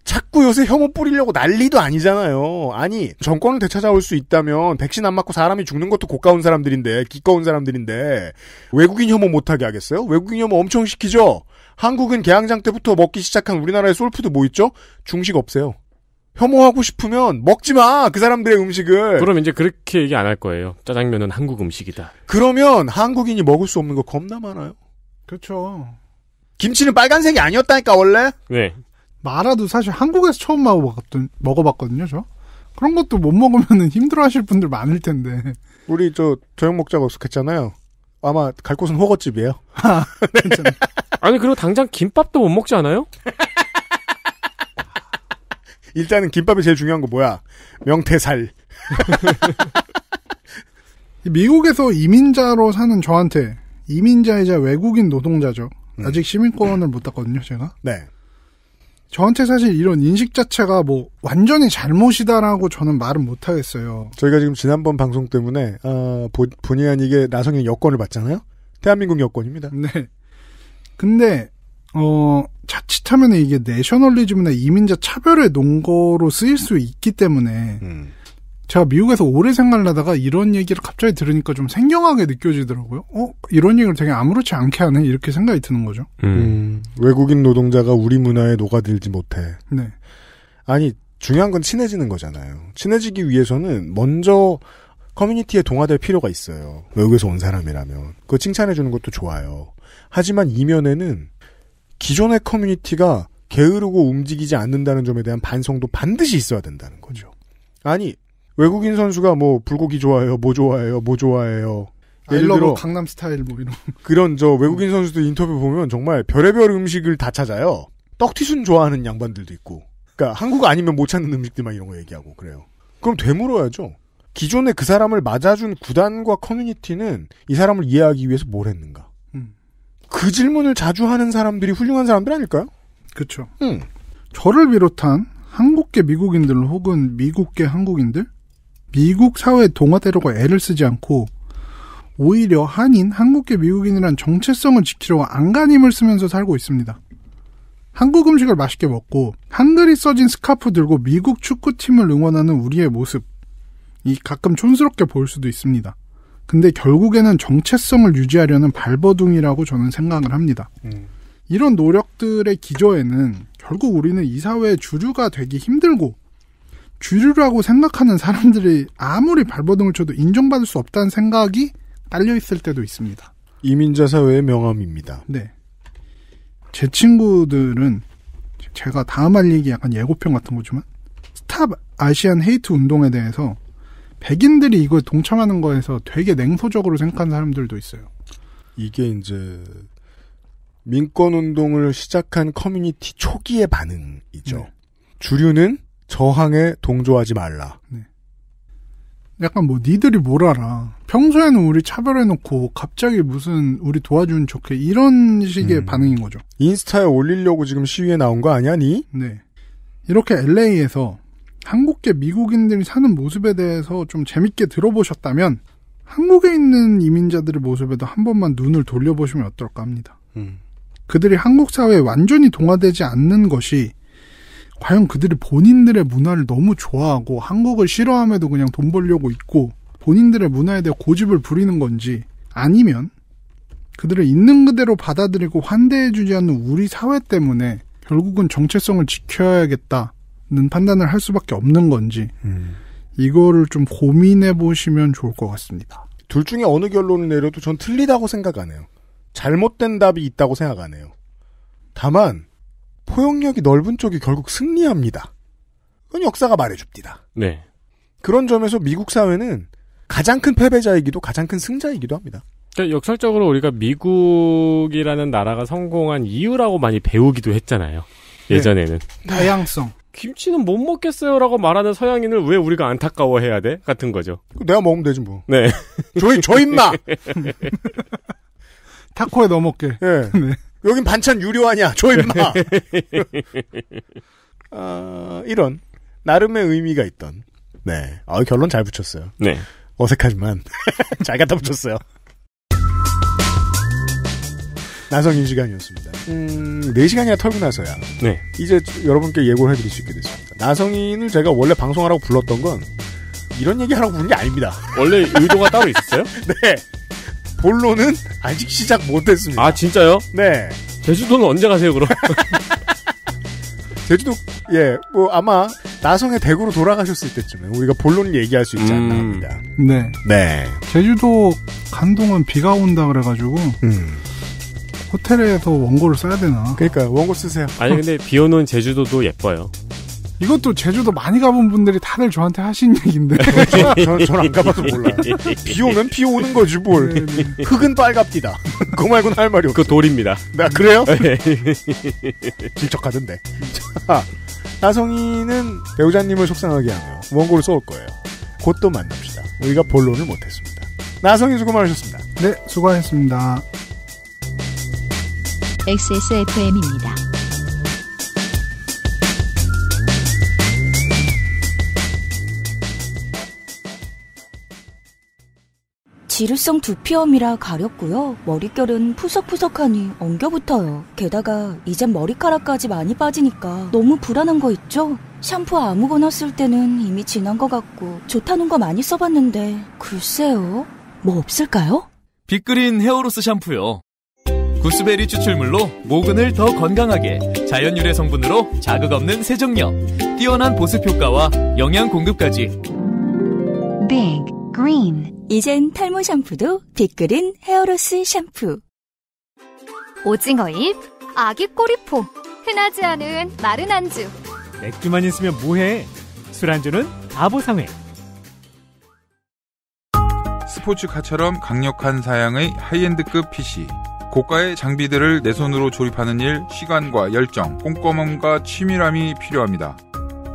A: 자꾸 요새 혐오 뿌리려고 난리도 아니잖아요. 아니 정권을 되찾아올 수 있다면 백신 안 맞고 사람이 죽는 것도 고가운 사람들인데 기꺼운 사람들인데 외국인 혐오 못하게 하겠어요? 외국인 혐오 엄청 시키죠. 한국은 개항장 때부터 먹기 시작한 우리나라의 솔푸드 뭐 있죠? 중식 없어요. 혐오하고 싶으면
B: 먹지 마! 그 사람들의 음식을! 그럼 이제 그렇게 얘기 안 할 거예요. 짜장면은 한국 음식이다.
A: 그러면 한국인이 먹을 수 없는 거 겁나
B: 많아요. 그렇죠. 김치는 빨간색이
A: 아니었다니까, 원래? 네.
C: 마라도 사실 한국에서 처음 먹어봤던, 먹어봤거든요, 저. 그런 것도 못 먹으면 힘들어 하실 분들 많을 텐데.
A: 우리 저, 저녁 먹자고 약속했잖아요. 아마 갈 곳은 호거집이에요. 네, 아, 니 그리고 당장 김밥도 못 먹지 않아요? 일단은 김밥이 제일 중요한 거 뭐야? 명태살. 미국에서
C: 이민자로 사는 저한테 이민자이자 외국인 노동자죠. 음. 아직 시민권을 못 땄거든요, 제가. 네. 저한테 사실 이런 인식 자체가 뭐 완전히 잘못이다라고
A: 저는 말은 못하겠어요. 저희가 지금 지난번 방송 때문에 어, 본의 아니게 나성인 여권을 봤잖아요. 대한민국 여권입니다. 네. 근데 어
C: 자칫하면 이게 내셔널리즘이나 이민자 차별의 논거로 쓰일 수 있기 때문에 음. 제가 미국에서 오래 생활 하다가 이런 얘기를 갑자기 들으니까 좀 생경하게 느껴지더라고요. 어? 이런 얘기를 되게 아무렇지 않게 하네? 이렇게 생각이 드는 거죠.
A: 음. 음. 외국인 노동자가 우리 문화에 녹아들지 못해. 네. 아니, 중요한 건 친해지는 거잖아요. 친해지기 위해서는 먼저 커뮤니티에 동화될 필요가 있어요. 외국에서 온 사람이라면. 그거 칭찬해주는 것도 좋아요. 하지만 이면에는 기존의 커뮤니티가 게으르고 움직이지 않는다는 점에 대한 반성도 반드시 있어야 된다는 거죠. 아니, 외국인 선수가 뭐 불고기 좋아해요, 뭐 좋아해요, 뭐 좋아해요. 예를 들어 강남
C: 스타일 뭐 이런
A: 그런 저 외국인 선수들 인터뷰 보면 정말 별의별 음식을 다 찾아요. 떡튀순 좋아하는 양반들도 있고. 그러니까 한국 아니면 못 찾는 음식들만 이런 거 얘기하고 그래요. 그럼 되물어야죠. 기존에 그 사람을 맞아준 구단과 커뮤니티는 이 사람을 이해하기 위해서 뭘 했는가? 음. 그 질문을 자주 하는 사람들이 훌륭한 사람들
C: 아닐까요? 그렇죠. 응. 음. 저를 비롯한 한국계 미국인들 혹은 미국계 한국인들 미국 사회 동화대로가 애를 쓰지 않고 오히려 한인, 한국계 미국인이란 정체성을 지키려고 안간힘을 쓰면서 살고 있습니다. 한국 음식을 맛있게 먹고 한글이 써진 스카프 들고 미국 축구팀을 응원하는 우리의 모습. 이 가끔 촌스럽게 보일 수도 있습니다. 근데 결국에는 정체성을 유지하려는 발버둥이라고 저는 생각을 합니다. 음. 이런 노력들의 기저에는 결국 우리는 이 사회의 주류가 되기 힘들고 주류라고 생각하는 사람들이 아무리 발버둥을 쳐도 인정받을 수 없다는 생각이 깔려 있을 때도 있습니다.
A: 이민자 사회의 명암입니다 네. 제
C: 친구들은 제가 다음 할 얘기 약간 예고편 같은 거지만 스탑 아시안 헤이트 운동에 대해서 백인들이 이걸 동참하는 거에서 되게 냉소적으로 생각하는
A: 사람들도 있어요. 이게 이제 민권 운동을 시작한 커뮤니티 초기의 반응이죠. 네. 주류는 저항에 동조하지 말라. 네.
C: 약간 뭐 니들이 뭘 알아. 평소에는 우리 차별해놓고 갑자기 무슨 우리 도와주면 좋게 이런 식의 음. 반응인 거죠. 인스타에 올리려고 지금 시위에 나온 거 아니야 니? 네. 이렇게 LA에서 한국계 미국인들이 사는 모습에 대해서 좀 재밌게 들어보셨다면 한국에 있는 이민자들의 모습에도 한 번만 눈을 돌려보시면 어떨까 합니다. 음. 그들이 한국 사회에 완전히 동화되지 않는 것이 과연 그들이 본인들의 문화를 너무 좋아하고 한국을 싫어함에도 그냥 돈 벌려고 있고 본인들의 문화에 대해 고집을 부리는 건지 아니면 그들을 있는 그대로 받아들이고 환대해주지 않는 우리 사회 때문에 결국은 정체성을 지켜야겠다는 판단을 할 수밖에 없는 건지 음. 이거를 좀 고민해 보시면 좋을 것 같습니다.
A: 둘 중에 어느 결론을 내려도 전 틀리다고 생각 안 해요. 잘못된 답이 있다고 생각 안 해요. 다만 포용력이 넓은 쪽이 결국 승리합니다. 그건 역사가 말해줍니다. 네. 그런 점에서 미국 사회는 가장 큰 패배자이기도 가장 큰 승자이기도 합니다.
B: 그러니까 역설적으로 우리가 미국이라는 나라가 성공한 이유라고 많이 배우기도 했잖아요. 네. 예전에는. 네. 다양성. 김치는 못 먹겠어요라고 말하는 서양인을 왜 우리가 안타까워해야 돼? 같은 거죠.
A: 내가 먹으면 되지 뭐.
B: 네. 저희 저 임마.
A: 타코에 넣어 먹게. 예. 네. 네. 여긴 반찬 유료하냐? 조 임마.
B: 어, 이런
A: 나름의 의미가 있던. 네. 아, 결론 잘 붙였어요. 네. 어색하지만 잘 갖다 붙였어요. 나성인 시간이었습니다. 음, 4시간이나 털고 나서야. 네. 이제 여러분께 예고를 해드릴 수 있게 됐습니다. 나성인을 제가 원래 방송하라고
B: 불렀던 건 이런 얘기 하라고 부른 게 아닙니다. 원래 의도가 따로 있었어요? 네. 본론은 아직 시작 못했습니다. 아 진짜요? 네. 제주도는 언제 가세요 그럼?
A: 제주도 예뭐 아마 나성의 대구로 돌아가셨을 때쯤에 우리가 본론 얘기할 수 있지 않나 음. 합니다. 네. 네.
C: 제주도 간동은 비가 온다 그래가지고 음. 호텔에서 원고를 써야 되나? 그러니까 원고 쓰세요. 아니 근데
B: 비 오는 제주도도 예뻐요.
C: 이것도 제주도 많이 가본 분들이 다들 저한테 하신 얘기인데.
B: 저안 가봐서 몰라요.
A: 네, 네. 비 오면 비 오는 거지 뭘. 네네. 네. 흙은 빨갑디다. 그거 말고는 할 말이 없어. 그 돌입니다. 나 그래요? 질척하던데. 자, 나성이는 배우자님을 속상하게 하며 원고를 써올 거예요. 곧 또 만납시다. 우리가 본론을 못했습니다. 나성이 수고 많으셨습니다. 네, 수고하셨습니다.
C: XSFM입니다. 지루성 두피염이라 가렵고요. 머릿결은 푸석푸석하니 엉겨붙어요. 게다가 이젠 머리카락까지 많이 빠지니까 너무 불안한 거 있죠? 샴푸 아무거나 쓸 때는 이미 지난 것 같고 좋다는 거 많이 써봤는데 글쎄요. 뭐 없을까요?
B: 빅그린 헤어로스 샴푸요. 구스베리 추출물로 모근을 더 건강하게 자연 유래 성분으로 자극 없는 세정력, 뛰어난 보습 효과와 영양 공급까지.
C: 빅 green. 이젠 탈모 샴푸도 빅그린 헤어로스 샴푸. 오징어 잎, 아기 꼬리포,
B: 흔하지 않은 마른 안주. 맥주만 있으면 뭐해? 술안주는
A: 바보상회. 스포츠카처럼 강력한
C: 사양의 하이엔드급 PC. 고가의 장비들을 내 손으로 조립하는 일, 시간과 열정, 꼼꼼함과 치밀함이 필요합니다.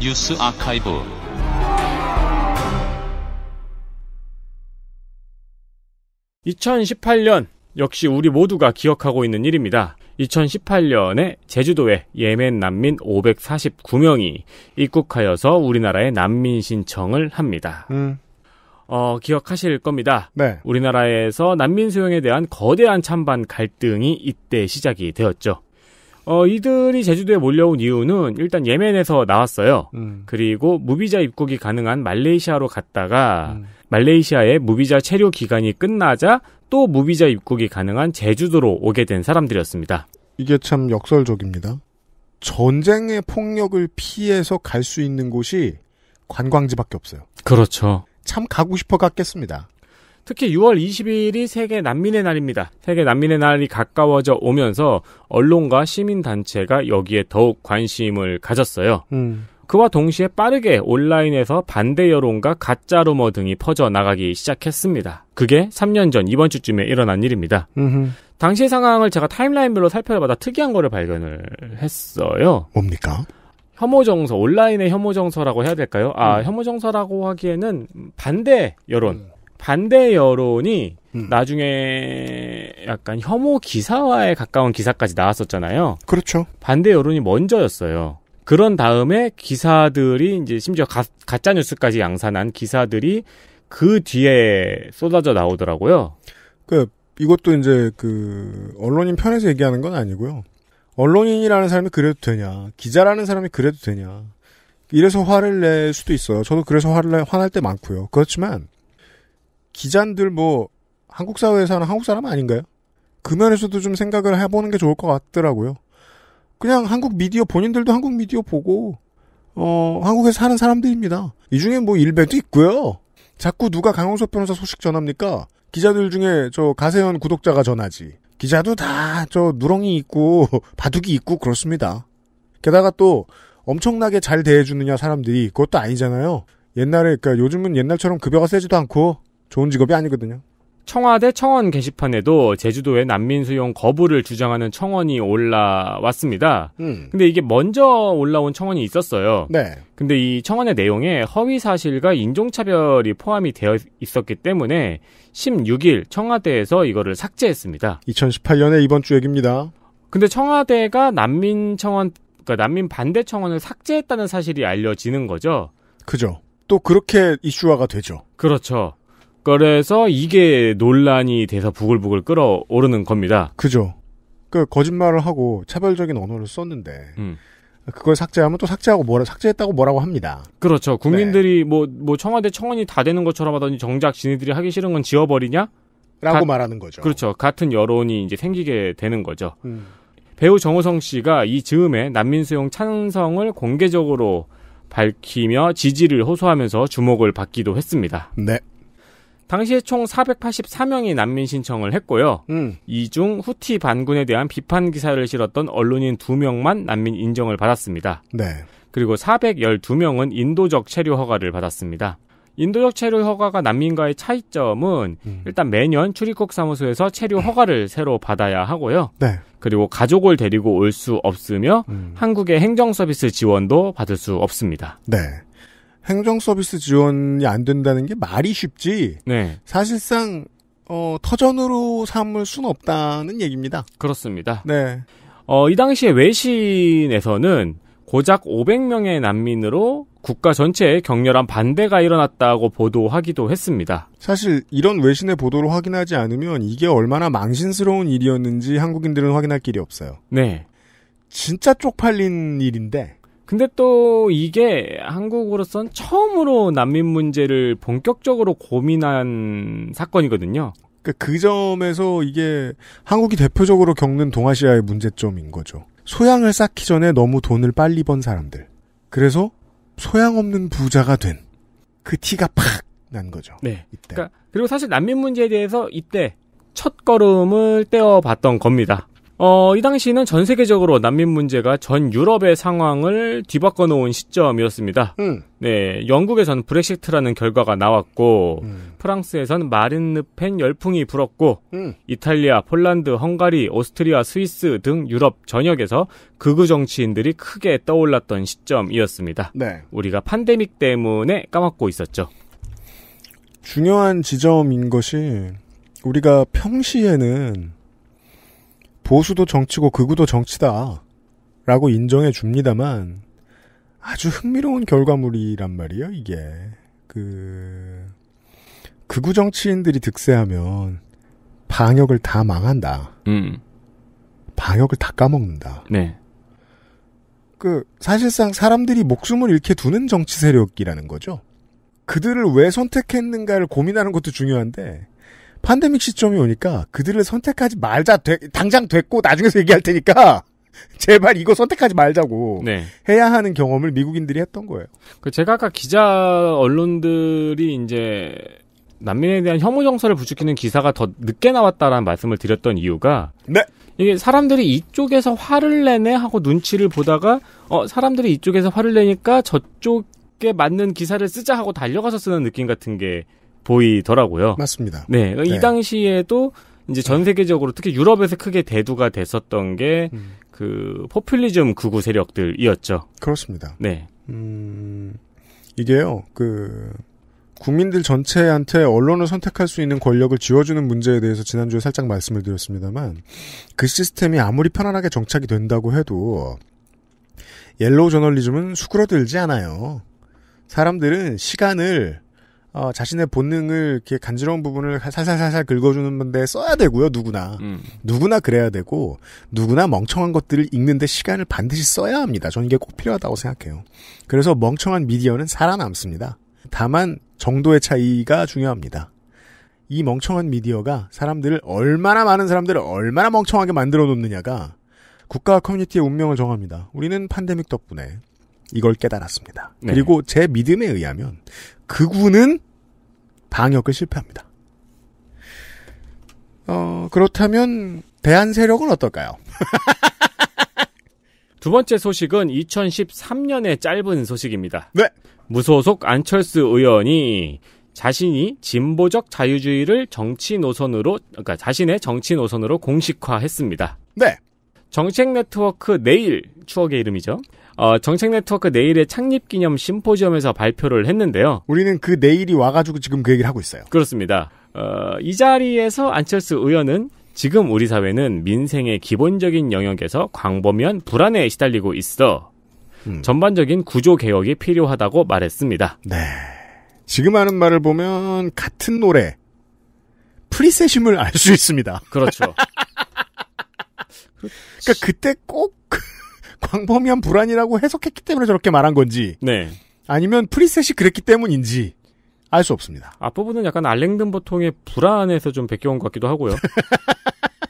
B: 뉴스 아카이브 (2018년) 역시 우리 모두가 기억하고 있는 일입니다. 2018년에 제주도에 예멘 난민 549명이 입국하여서 우리나라에 난민 신청을 합니다. 음. 어, 기억하실 겁니다. 네. 우리나라에서 난민 수용에 대한 거대한 찬반 갈등이 이때 시작이 되었죠. 어, 이들이 제주도에 몰려온 이유는 일단 예멘에서 나왔어요. 음. 그리고 무비자 입국이 가능한 말레이시아로 갔다가 음. 말레이시아의 무비자 체류 기간이 끝나자 또 무비자 입국이 가능한 제주도로 오게 된 사람들이었습니다.
A: 이게 참 역설적입니다. 전쟁의 폭력을 피해서 갈 수 있는 곳이 관광지밖에 없어요. 그렇죠. 참 가고 싶어 갔겠습니다.
B: 특히 6월 20일이 세계 난민의 날입니다. 세계 난민의 날이 가까워져 오면서 언론과 시민단체가 여기에 더욱 관심을 가졌어요. 음. 그와 동시에 빠르게 온라인에서 반대 여론과 가짜 루머 등이 퍼져나가기 시작했습니다. 그게 3년 전 이번 주쯤에 일어난 일입니다. 음흠. 당시 의 상황을 제가 타임라인별로 살펴봐다 특이한 거를 발견을 했어요. 뭡니까? 혐오정서, 온라인의 혐오정서라고 해야 될까요? 아, 음. 혐오정서라고 하기에는 반대 여론. 음. 반대 여론이 음. 나중에 약간 혐오 기사와에 가까운 기사까지 나왔었잖아요. 그렇죠. 반대 여론이 먼저였어요. 그런 다음에 기사들이 이제 심지어 가, 가짜 뉴스까지 양산한 기사들이 그 뒤에 쏟아져 나오더라고요.
A: 그 이것도 이제 그 언론인 편에서 얘기하는 건 아니고요. 언론인이라는 사람이 그래도 되냐, 기자라는 사람이 그래도 되냐. 이래서 화를 낼 수도 있어요. 저도 그래서 화를 내, 화날 때 많고요. 그렇지만 기자들 뭐 한국 사회에 사는 한국 사람 아닌가요? 그 면에서도 좀 생각을 해보는 게 좋을 것 같더라고요. 그냥 한국 미디어 본인들도 한국 미디어 보고 어 한국에 사는 사람들입니다. 이 중에 뭐 일베도 있고요. 자꾸 누가 강용석 변호사 소식 전합니까? 기자들 중에 저 가세현 구독자가 전하지. 기자도 다 저 누렁이 있고 바둑이 있고 그렇습니다. 게다가 또 엄청나게 잘 대해주느냐 사람들이 그것도 아니잖아요. 옛날에 그러니까 요즘은 옛날처럼 급여가 세지도 않고 좋은 직업이 아니거든요.
B: 청와대 청원 게시판에도 제주도의 난민 수용 거부를 주장하는 청원이 올라왔습니다. 음. 근데 이게 먼저 올라온 청원이 있었어요. 네. 근데 이 청원의 내용에 허위 사실과 인종차별이 포함이 되어 있었기 때문에 16일 청와대에서 이거를 삭제했습니다.
A: 2018년에 이번 주 얘기입니다.
B: 근데 청와대가 난민 청원 그러니까 난민 반대 청원을 삭제했다는 사실이 알려지는 거죠.
A: 그죠. 또 그렇게 이슈화가 되죠. 그렇죠.
B: 그래서 이게 논란이 돼서 부글부글 끓어오르는 겁니다. 그죠.
A: 그 거짓말을 하고 차별적인 언어를 썼는데 음. 그걸 삭제하면 또 삭제하고 뭐라 삭제했다고 뭐라고 합니다.
B: 그렇죠. 네. 국민들이 뭐뭐 네. 뭐 청와대 청원이 다 되는 것처럼 하더니 정작 지네들이 하기 싫은 건 지워버리냐? 라고 말하는 거죠. 그렇죠. 같은 여론이 이제 생기게 되는 거죠. 음. 배우 정호성 씨가 이 즈음에 난민 수용 찬성을 공개적으로 밝히며 지지를 호소하면서 주목을 받기도 했습니다. 네. 당시에 총 484명이 난민 신청을 했고요. 음. 이중 후티 반군에 대한 비판 기사를 실었던 언론인 2명만 난민 인정을 받았습니다. 네. 그리고 412명은 인도적 체류 허가를 받았습니다. 인도적 체류 허가가 난민과의 차이점은 음. 일단 매년 출입국 사무소에서 체류 허가를 새로 받아야 하고요. 네. 그리고 가족을 데리고 올 수 없으며 음. 한국의 행정 서비스 지원도 받을 수 없습니다. 네. 행정
A: 서비스 지원이 안 된다는 게 말이 쉽지.
B: 네. 사실상 어,
A: 터전으로 삼을 수는 없다는 얘기입니다.
B: 그렇습니다. 네. 어, 이 당시에 외신에서는 고작 500명의 난민으로 국가 전체에 격렬한 반대가 일어났다고 보도하기도 했습니다.
A: 사실 이런 외신의 보도를 확인하지 않으면 이게 얼마나 망신스러운 일이었는지 한국인들은 확인할 길이 없어요.
B: 네. 진짜 쪽팔린 일인데 근데 또 이게 한국으로선 처음으로 난민 문제를 본격적으로 고민한 사건이거든요. 그러니까 그
A: 점에서 이게 한국이 대표적으로 겪는 동아시아의 문제점인 거죠. 소양을 쌓기 전에 너무 돈을 빨리 번 사람들. 그래서 소양없는 부자가 된 그 티가 팍
B: 난 거죠. 네. 이때. 그러니까 그리고 사실 난민 문제에 대해서 이때 첫 걸음을 떼어 봤던 겁니다. 어, 이 당시는 전 세계적으로 난민 문제가 전 유럽의 상황을 뒤바꿔 놓은 시점이었습니다. 음. 네, 영국에선 브렉시트라는 결과가 나왔고, 음. 프랑스에선 마린 르펜 열풍이 불었고, 음. 이탈리아, 폴란드, 헝가리, 오스트리아, 스위스 등 유럽 전역에서 극우 정치인들이 크게 떠올랐던 시점이었습니다. 네. 우리가 팬데믹 때문에 까먹고 있었죠.
A: 중요한 지점인 것이 우리가 평시에는 보수도 정치고 극우도 정치다. 라고 인정해 줍니다만, 아주 흥미로운 결과물이란 말이에요, 이게.
B: 그,
A: 극우 정치인들이 득세하면 방역을 다 망한다. 음. 방역을 다 까먹는다. 네. 그, 사실상 사람들이 목숨을 잃게 두는 정치 세력이라는 거죠. 그들을 왜 선택했는가를 고민하는 것도 중요한데, 판데믹 시점이 오니까 그들을 선택하지 말자. 되, 당장 됐고 나중에서 얘기할 테니까 제발 이거
B: 선택하지 말자고 네. 해야 하는 경험을 미국인들이 했던 거예요. 그 제가 아까 기자 언론들이 이제 난민에 대한 혐오 정서를 부추기는 기사가 더 늦게 나왔다라는 말씀을 드렸던 이유가 네. 이게 사람들이 이쪽에서 화를 내네 하고 눈치를 보다가 어 사람들이 이쪽에서 화를 내니까 저쪽에 맞는 기사를 쓰자 하고 달려가서 쓰는 느낌 같은 게 보이더라고요. 맞습니다. 네. 네. 이 당시에도 이제 전 세계적으로 특히 유럽에서 크게 대두가 됐었던 게그 음. 포퓰리즘 극우 세력들이었죠. 그렇습니다. 네. 음,
A: 이게요. 그 국민들 전체한테 언론을 선택할 수 있는 권력을 쥐어주는 문제에 대해서 지난주에 살짝 말씀을 드렸습니다만 그 시스템이 아무리 편안하게 정착이 된다고 해도 옐로우 저널리즘은 수그러들지 않아요. 사람들은 시간을 어, 자신의 본능을 이렇게 간지러운 부분을 살살살살 긁어주는 건데 써야 되고요, 누구나. 음. 누구나 그래야 되고, 누구나 멍청한 것들을 읽는데 시간을 반드시 써야 합니다. 저는 이게 꼭 필요하다고 생각해요. 그래서 멍청한 미디어는 살아남습니다. 다만, 정도의 차이가 중요합니다. 이 멍청한 미디어가 사람들을 얼마나 많은 사람들을 얼마나 멍청하게 만들어 놓느냐가 국가와 커뮤니티의 운명을 정합니다. 우리는 팬데믹 덕분에 이걸 깨달았습니다. 네. 그리고 제 믿음에 의하면 그군은 방역을 실패합니다. 어, 그렇다면 대한 세력은 어떨까요?
B: 두 번째 소식은 2013년의 짧은 소식입니다. 네. 무소속 안철수 의원이 자신이 진보적 자유주의를 정치 노선으로, 그러니까 자신의 정치 노선으로 공식화했습니다. 네. 정책 네트워크 내일 추억의 이름이죠. 어, 정책 네트워크 내일의 창립 기념 심포지엄에서 발표를 했는데요. 우리는 그 내일이 와가지고 지금 그 얘기를 하고 있어요. 그렇습니다. 어, 이 자리에서 안철수 의원은 지금 우리 사회는 민생의 기본적인 영역에서 광범위한 불안에 시달리고 있어. 음. 전반적인 구조 개혁이 필요하다고 말했습니다. 네.
A: 지금 하는 말을 보면 같은 노래 프리셋임을 알 수 있습니다. 그렇죠. 그러니까 그때 꼭 광범위한 불안이라고 해석했기 때문에 저렇게 말한 건지 네. 아니면 프리셋이 그랬기
B: 때문인지 알 수 없습니다. 앞부분은 약간 알랭든 보통의 불안에서 좀 베껴온 것 같기도 하고요.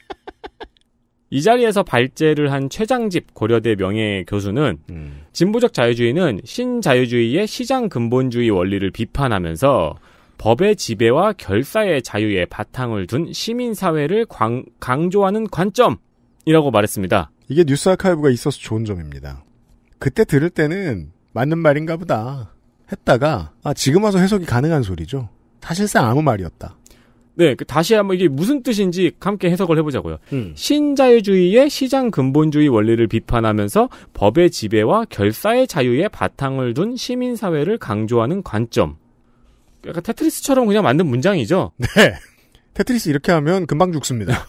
B: 이 자리에서 발제를 한 최장집 고려대 명예 교수는 음. 진보적 자유주의는 신자유주의의 시장 근본주의 원리를 비판하면서 법의 지배와 결사의 자유에 바탕을 둔 시민사회를 광, 강조하는 관점이라고 말했습니다.
A: 이게 뉴스 아카이브가 있어서 좋은 점입니다. 그때 들을 때는 맞는 말인가 보다 했다가 아 지금 와서 해석이 가능한 소리죠. 사실상 아무 말이었다.
B: 네, 그 다시 한번 이게 무슨 뜻인지 함께 해석을 해보자고요. 음. 신자유주의의 시장 근본주의 원리를 비판하면서 법의 지배와 결사의 자유에 바탕을 둔 시민사회를 강조하는 관점. 약간 테트리스처럼 그냥 만든 문장이죠? 네. 테트리스 이렇게 하면 금방 죽습니다.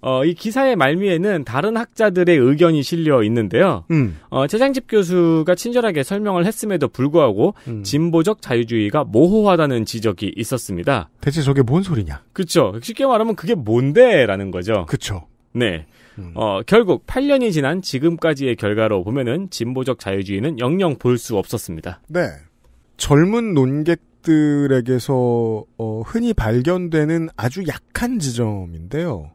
B: 어, 이 기사의 말미에는 다른 학자들의 의견이 실려 있는데요. 음. 어, 최장집 교수가 친절하게 설명을 했음에도 불구하고 음. 진보적 자유주의가 모호하다는 지적이 있었습니다.
A: 대체 저게 뭔 소리냐?
B: 그쵸 쉽게 말하면 그게 뭔데라는 거죠. 그쵸 네. 음. 어, 결국 8년이 지난 지금까지의 결과로 보면은 진보적 자유주의는 영영 볼 수 없었습니다. 네.
A: 젊은 논객들에게서 어, 흔히 발견되는 아주 약한 지점인데요.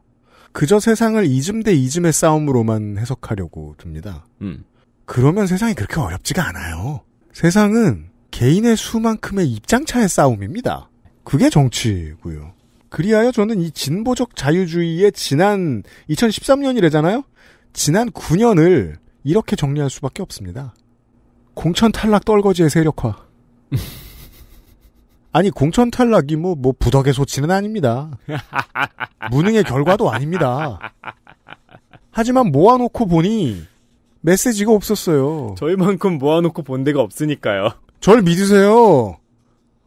A: 그저 세상을 이즘 대 이즘의 싸움으로만 해석하려고 듭니다. 음. 그러면 세상이 그렇게 어렵지가 않아요. 세상은 개인의 수만큼의 입장차의 싸움입니다. 그게 정치고요. 그리하여 저는 이 진보적 자유주의의 지난 2013년이래잖아요. 지난 9년을 이렇게 정리할 수밖에 없습니다. 공천 탈락 떨거지의 세력화. 아니 공천 탈락이 뭐뭐 뭐 부덕의 소치는 아닙니다. 무능의 결과도 아닙니다. 하지만 모아놓고 보니 메시지가 없었어요. 저희만큼 모아놓고 본 데가 없으니까요. 절 믿으세요.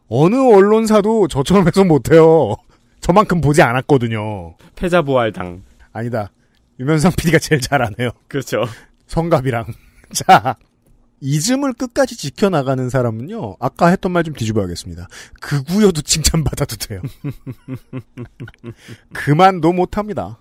A: 어느 언론사도 저처럼 해서 못해요. 저만큼 보지 않았거든요. 패자부활당. 아니다. 유면상 PD가 제일 잘하네요. 그렇죠. 성갑이랑. 자, 이즘을 끝까지 지켜나가는 사람은요, 아까 했던 말 좀 뒤집어야겠습니다. 그구여도 칭찬받아도 돼요. 그만도 못합니다.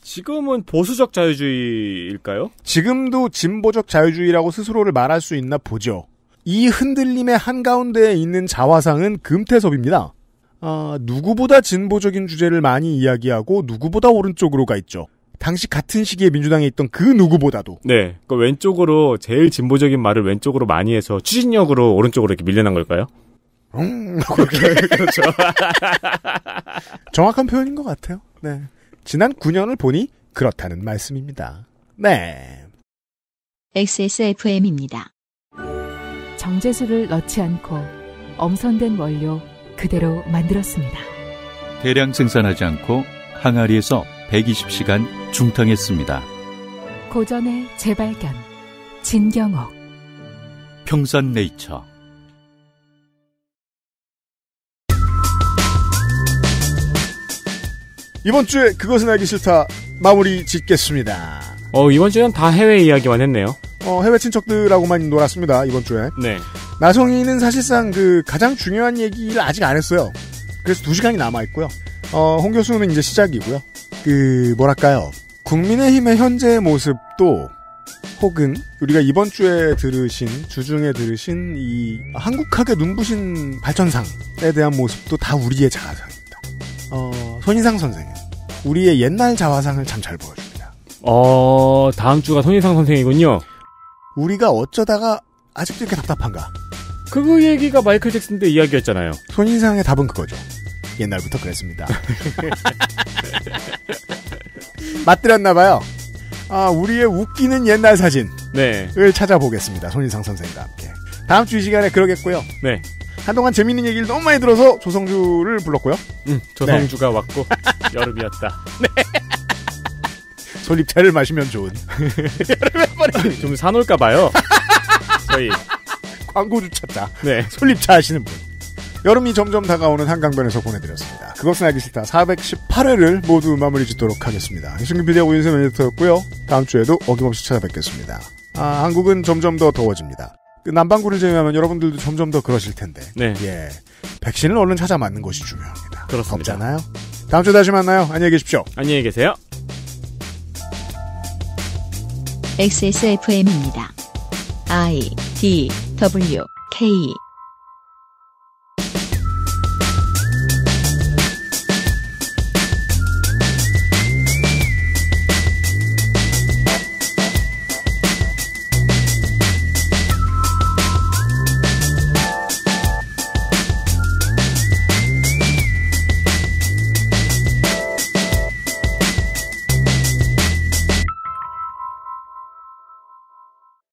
B: 지금은 보수적 자유주의일까요?
A: 지금도 진보적 자유주의라고 스스로를 말할 수 있나 보죠. 이 흔들림의 한가운데에 있는 자화상은 금태섭입니다. 아, 누구보다 진보적인 주제를 많이 이야기하고 누구보다 오른쪽으로 가 있죠. 당시 같은 시기에 민주당에 있던 그 누구보다도
B: 네, 그 왼쪽으로 제일 진보적인 말을 왼쪽으로 많이 해서 추진력으로 오른쪽으로 이렇게 밀려난 걸까요?
A: 음, 그렇죠. 정확한 표현인 것 같아요. 네, 지난 9년을 보니 그렇다는 말씀입니다. 네. XSFM입니다. 정제수를
C: 넣지 않고 엄선된 원료 그대로 만들었습니다.
B: 대량 생산하지 않고 항아리에서 120시간 중탕했습니다. 고전의 재발견 진경옥 평산네이처
A: 이번 주에 그것은 알기 싫다 마무리 짓겠습니다.
B: 어 이번 주는 다 해외 이야기만 했네요.
A: 어 해외 친척들하고만 놀았습니다 이번 주에. 네. 나성이는 사실상 그 가장 중요한 얘기를 아직 안 했어요. 그래서 두 시간이 남아 있고요. 어, 홍 교수는 이제 시작이고요. 그 뭐랄까요? 국민의힘의 현재의 모습도 혹은 우리가 이번 주에 들으신 주중에 들으신 이 한국학의 눈부신 발전상에 대한 모습도 다 우리의 자화상입니다 어, 손인상 선생님 우리의 옛날 자화상을 참 잘 보여줍니다. 어,
B: 다음 주가 손인상 선생이군요. 우리가 어쩌다가 아직도 이렇게 답답한가? 그거 얘기가 마이클 잭슨 때 이야기였잖아요. 손인상의 답은 그거죠. 옛날부터 그랬습니다.
A: 맞들었나봐요. 아, 우리의 웃기는 옛날 사진을 네. 찾아보겠습니다. 손인상 선생과 함께. 다음 주 이 시간에 그러겠고요. 네. 한동안 재밌는 얘기를 너무 많이 들어서 조성주를 불렀고요. 음, 조성주가
B: 네. 왔고 여름이었다. 네. 솔잎차를 마시면 좋은. 여름에 버리. 좀 사놓을까 봐요. 저희
A: 광고주 찾자. 네. 솔잎차 하시는 분. 여름이 점점 다가오는 한강변에서 보내드렸습니다. 그것은 알기 싫다 418회를 모두 마무리 짓도록 하겠습니다. 유승균 p d 오인선 에디터였고요. 다음 주에도 어김없이 찾아뵙겠습니다. 아, 한국은 점점 더 더워집니다. 그 남반구를 제외하면 여러분들도 점점 더 그러실 텐데. 네. 예. 백신을 얼른 찾아 맞는 것이 중요합니다. 그렇습니다. 없잖아요. 다음 주에 다시 만나요. 안녕히 계십시오. 안녕히 계세요. XSFM입니다. I D W K